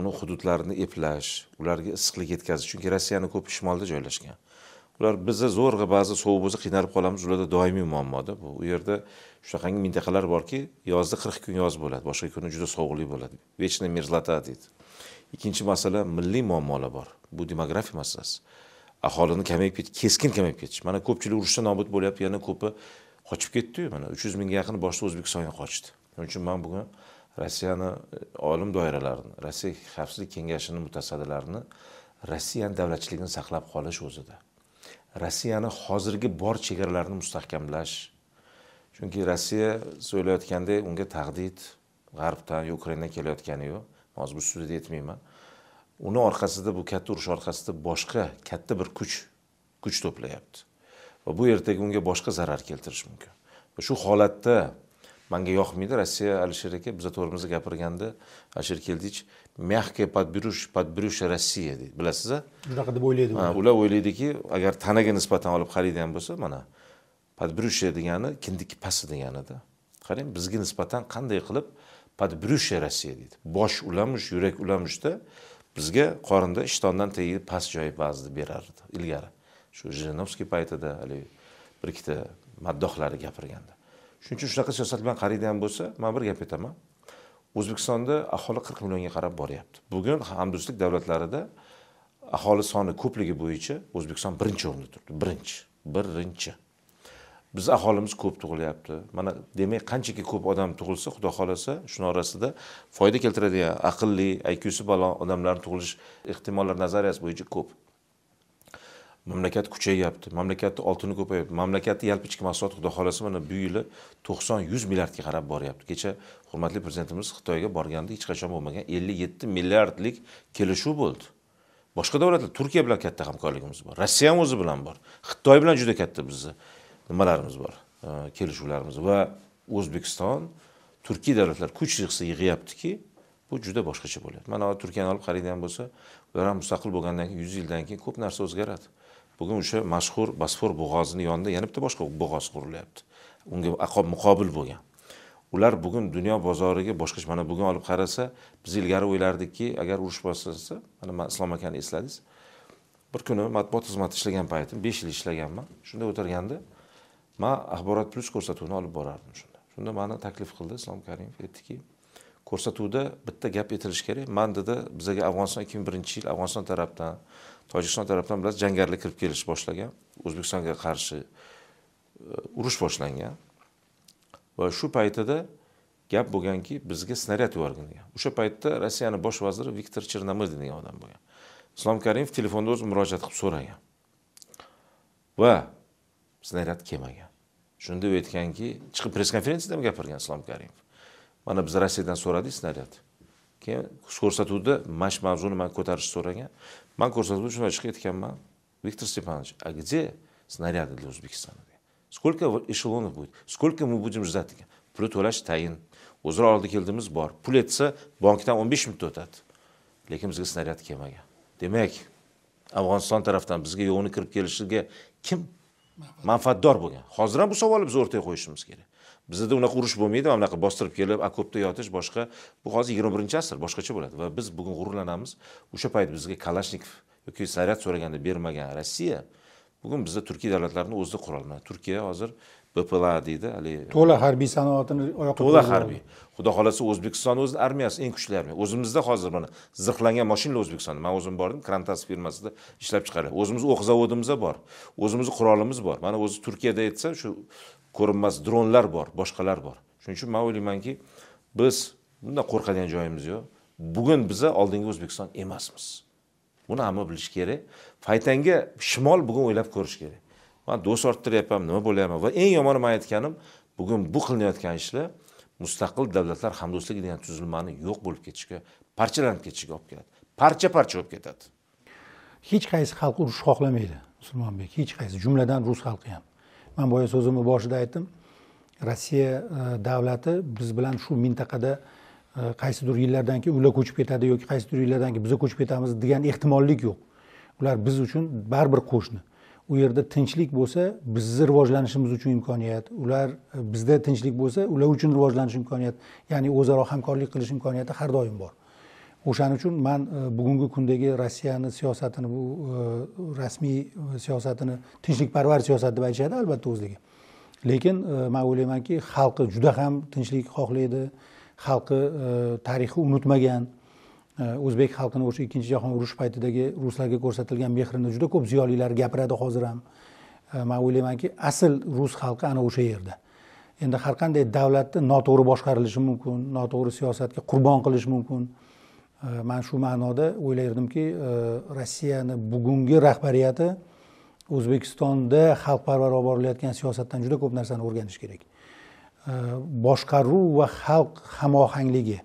uni hududlarini eplash ularga issiqlik yetkazish chunki rossiyani ko'pi shimolda joylashgan ular bizni zo'rg'a ba'zi sovuq bo'lsa qiynalib qolamiz ularda doimiy muammoda bu u yerda shunaqangi mintaqalar borki yozda qirq kun yoz bo'ladi boshqa kuni juda sovuqlik bo'ladi вечная мерзлота deydi ikkinchi masala milliy muammolar bor bu demografiya masalasi aholini kamayib ketish keskin kamayib ketish mana ko'pchilik urushda nobud bo'lyapti yana ko'pi qochib ketdiyu mana uch yuz mingga yaqin boshida o'zbekistonga qochdi shuning uchun man bugun rossiyani e, olim doiralarini rossiya xavfsizlik kengashini mutasaddilarini rossiyani davlatchiligini saqlab qolish o'zida rossiyani hozirgi bor chegaralarini mustahkamlash chunki rossiya o'ylayotgandek unga tahdid g'arbdan yo ukrainadan kelayotgani yo'q hozir bu ustida aytmayman uni orqasida bu katta urush orqasida boshqa katta bir kuch kuch to'playapti va bu ertaga unga boshqa zarar keltirishi mumkin shu holatda manga yoqmaydi rossiya alisher aka biza to'g'rimizda gapirganda alisher keldich мягкая подбрюш подбрюшье rossiya deydi bilasiz a shunaqa deb o'ylaydi ular o'ylaydiki agar tanaga nisbatan olib qaraydigan bo'lsa mana подбрюшье degani kindiki pasi deganida qarang bizga nisbatan qanday qilib подбрюшье россия deydi bosh ulamush yurak ulamushda bizga qorinda ishtondan tagiga past joyi ba'zida berardi ilgari shu jirinovskiy paytida haligi bir ikkita maddohlari gapirganda shuning uchun shunaqa siyosat bilan qaraydigan bo'lsa man bir gap aytaman o'zbekistonda aholi qirq millionga qarab boryapti bugun hamdo'stlik davlatlarida aholi soni ko'pligi bo'yicha o'zbekiston birinchi o'rinda turibdi birinchi birinchi biz aholimiz ko'p tug'ilyapti mana demak qanchaki ko'p odam tug'ilsa xudo xohlasa shuni orasida foyda keltiradigan aqlli iqsi baland odamlarni tug'ilish ehtimollari nazariyasi bo'yicha ko'p mamlakat kuchayyapti mamlakatni oltini ko'payapti mamlakatni yalpi ichki mahsulot xudo xohlasa mana bu yili to'qson yuz milliardga qarab boryapti kecha hurmatli prezidentimiz xitoyga borganda hech qachon bo'lmagan ellik yetti milliardlik kelishuv bo'ldi boshqa davlatlar turkiya bilan katta hamkorligimiz bor rossiya ham o'zi bilan bor xitoy bilan juda katta bizni nimalarimiz bor e, kelishuvlarimiz va o'zbekiston turkiy davlatlar kuch yig'sa yig'yaptiki bu juda boshqacha bo'lyapti mana turkiyani olib qaraydigan bo'lsa ular ham mustaqil bo'lgandan keyin yuz yildan keyin ko'p narsa o'zgaradi bugun o'sha mashhur bosfor bo'g'ozini yonida yana bitta boshqa bo'g'oz qurilyapti unga muqobil bo'lgan ular bugun dunyo bozoriga boshqacha mana bugun olib qarasa biz ilgari o'ylardikki agar urush boshlansa mana man islom akani esladingiz bir kuni matbuot xizmatida ishlagan paytim besh yil ishlaganman shunda o'tirganda man axborot plyus ko'rsatuvini olib borardim shunda shunda mani taklif qildi islom karimov aytdiki ko'rsatuvda bitta gap aytilishi kerak man dedi bizaga afg'oniston ikki ming birinchi yil afg'oniston tarafdan tojikiston tarafdan biraz jangarilar kirib kelish boshlagan o'zbekistonga qarshi e, urush boshlangan va shu paytida gap bo'lganki bizga snaryad yuborgin degan o'sha paytda rossiyani bosh vaziri viktor chernomirdin degan odam bo'lgan islom karimov telefonda o'zi murojaat qilib so'ragan va snaryad kelmagan shunda u aytganki chiqib press konferensiyada ham gapirgan islom karimov mana biz rossiyadan so'radik snaryad keyin ko'rsatuvda shu mavzuni man ko'tarishni so'ragan man ko'rsatuvda shunday chiqib aytganman viktor stepanovich а где снаряды для o'zbekistona сколько эшелонов будет сколько мы будем ждать degan puli to'lash tayin o'zaro oldi keldimiz bor pul etsa bankdan o'n besh minutda o'tadi lekin bizga snaryad kelmagan demak afg'oniston tarafdan bizga yovni kirib kelishiga kim manfaatdor bo'lgan hozir ham bu savolni biz o'rtaga qo'yishimiz kerak bizda unaqa urush bo'lmaydi mana bunaqa bostirib kelib okopda yotish boshqa bu hozir yigirma birinchi asr boshqacha bo'ladi va biz bugun g'ururlanamiz o'sha payt bizga kalashnikov yoki snaryad so'raganda bermagan rossiya bugun bizda turkiy davlatlarni o'zida qurolmi turkiya hozir bpla deydi haligi to'la harbiy sanoatini oyoqqa to'la harbiy xudo xohlasa o'zbekiston o'zini armiyasi eng kuchli armiya o'zimizda hozir mana zirhlangan mashinalar o'zbekiston man o'zim bordim krantas firmasida ishlab chiqaryapti o'zimiz o'q zavodimiz bor o'zimizni qurolimiz bor mana o'zi turkiyada aytsa shu ko'rinmas dronlar bor boshqalar bor shuning uchun man o'ylaymanki biz bundan qo'rqadigan joyimiz yo'q bugun biza oldingi o'zbekiston emasmiz buni hamma bilishi kerak faytanga shimol bugun o'ylab ko'rish kerak man do'st orttiryapman nima bo'lyapman va eng yomoni man aytganim bugun bu qilinayotgan ishlar mustaqil davlatlar hamdo'stligi degan tuzilmani yo'q bo'lib ketishiga parchalanib ketishiga olib keladi parcha parcha bo'lib ketadi hech qaysi xalq urush xohlamaydi musulmonbek hech qaysi jumladan rus xalqi ham man boya so'zimni boshida aytdim rossiya e, davlati biz bilan shu mintaqada e, qaysidir yillardan keyin ular ko'chib ketadi yoki qaysidir yillardan keyin biza ko'chib ketamiz degan ehtimollik yo'q ular biz uchun baribir qo'shni u yerda tinchlik bo'lsa bizni rivojlanishimiz uchun imkoniyat ular e, bizda tinchlik bo'lsa ular uchun rivojlanish imkoniyat ya'ni o'zaro hamkorlik qilish imkoniyati har doim bor o'shaning uchun man e, bugungi kundagi rossiyani siyosatini bu e, rasmiy siyosatini tinchlikparvar siyosat deb aytishadi albatta o'zligi lekin man o'ylaymanki xalqi juda ham tinchlik xohlaydi xalqi tarixi unutmagan o'zbek xalqini o'sha ikkinchi jahon urushi paytidagi ruslarga ko'rsatilgan mehrini juda ko'p ziyolilar gapiradi hozir ham man o'ylaymanki asl rus xalqi ana o'sha yerda endi har qanday davlatni noto'g'ri boshqarilishi mumkin noto'g'ri siyosatga qurbon qilish mumkin man shu ma'noda o'ylardimki rossiyani bugungi rahbariyati o'zbekistonda xalqparvar olib borilayotgan siyosatdan juda ko'p narsani o'rganish kerak boshqaruv va xalq hamohangligi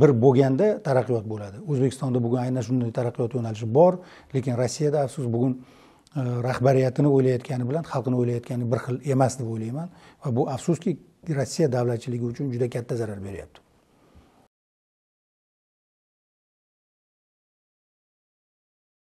bir bo'lganda taraqqiyot bo'ladi o'zbekistonda bugun aynan shunday taraqqiyot yo'nalishi bor lekin rossiyada afsus bugun e, rahbariyatini o'ylayotgani bilan xalqini o'ylayotgani bir xil emas deb o'ylayman va bu afsuski rossiya davlatchiligi uchun juda katta zarar beryapti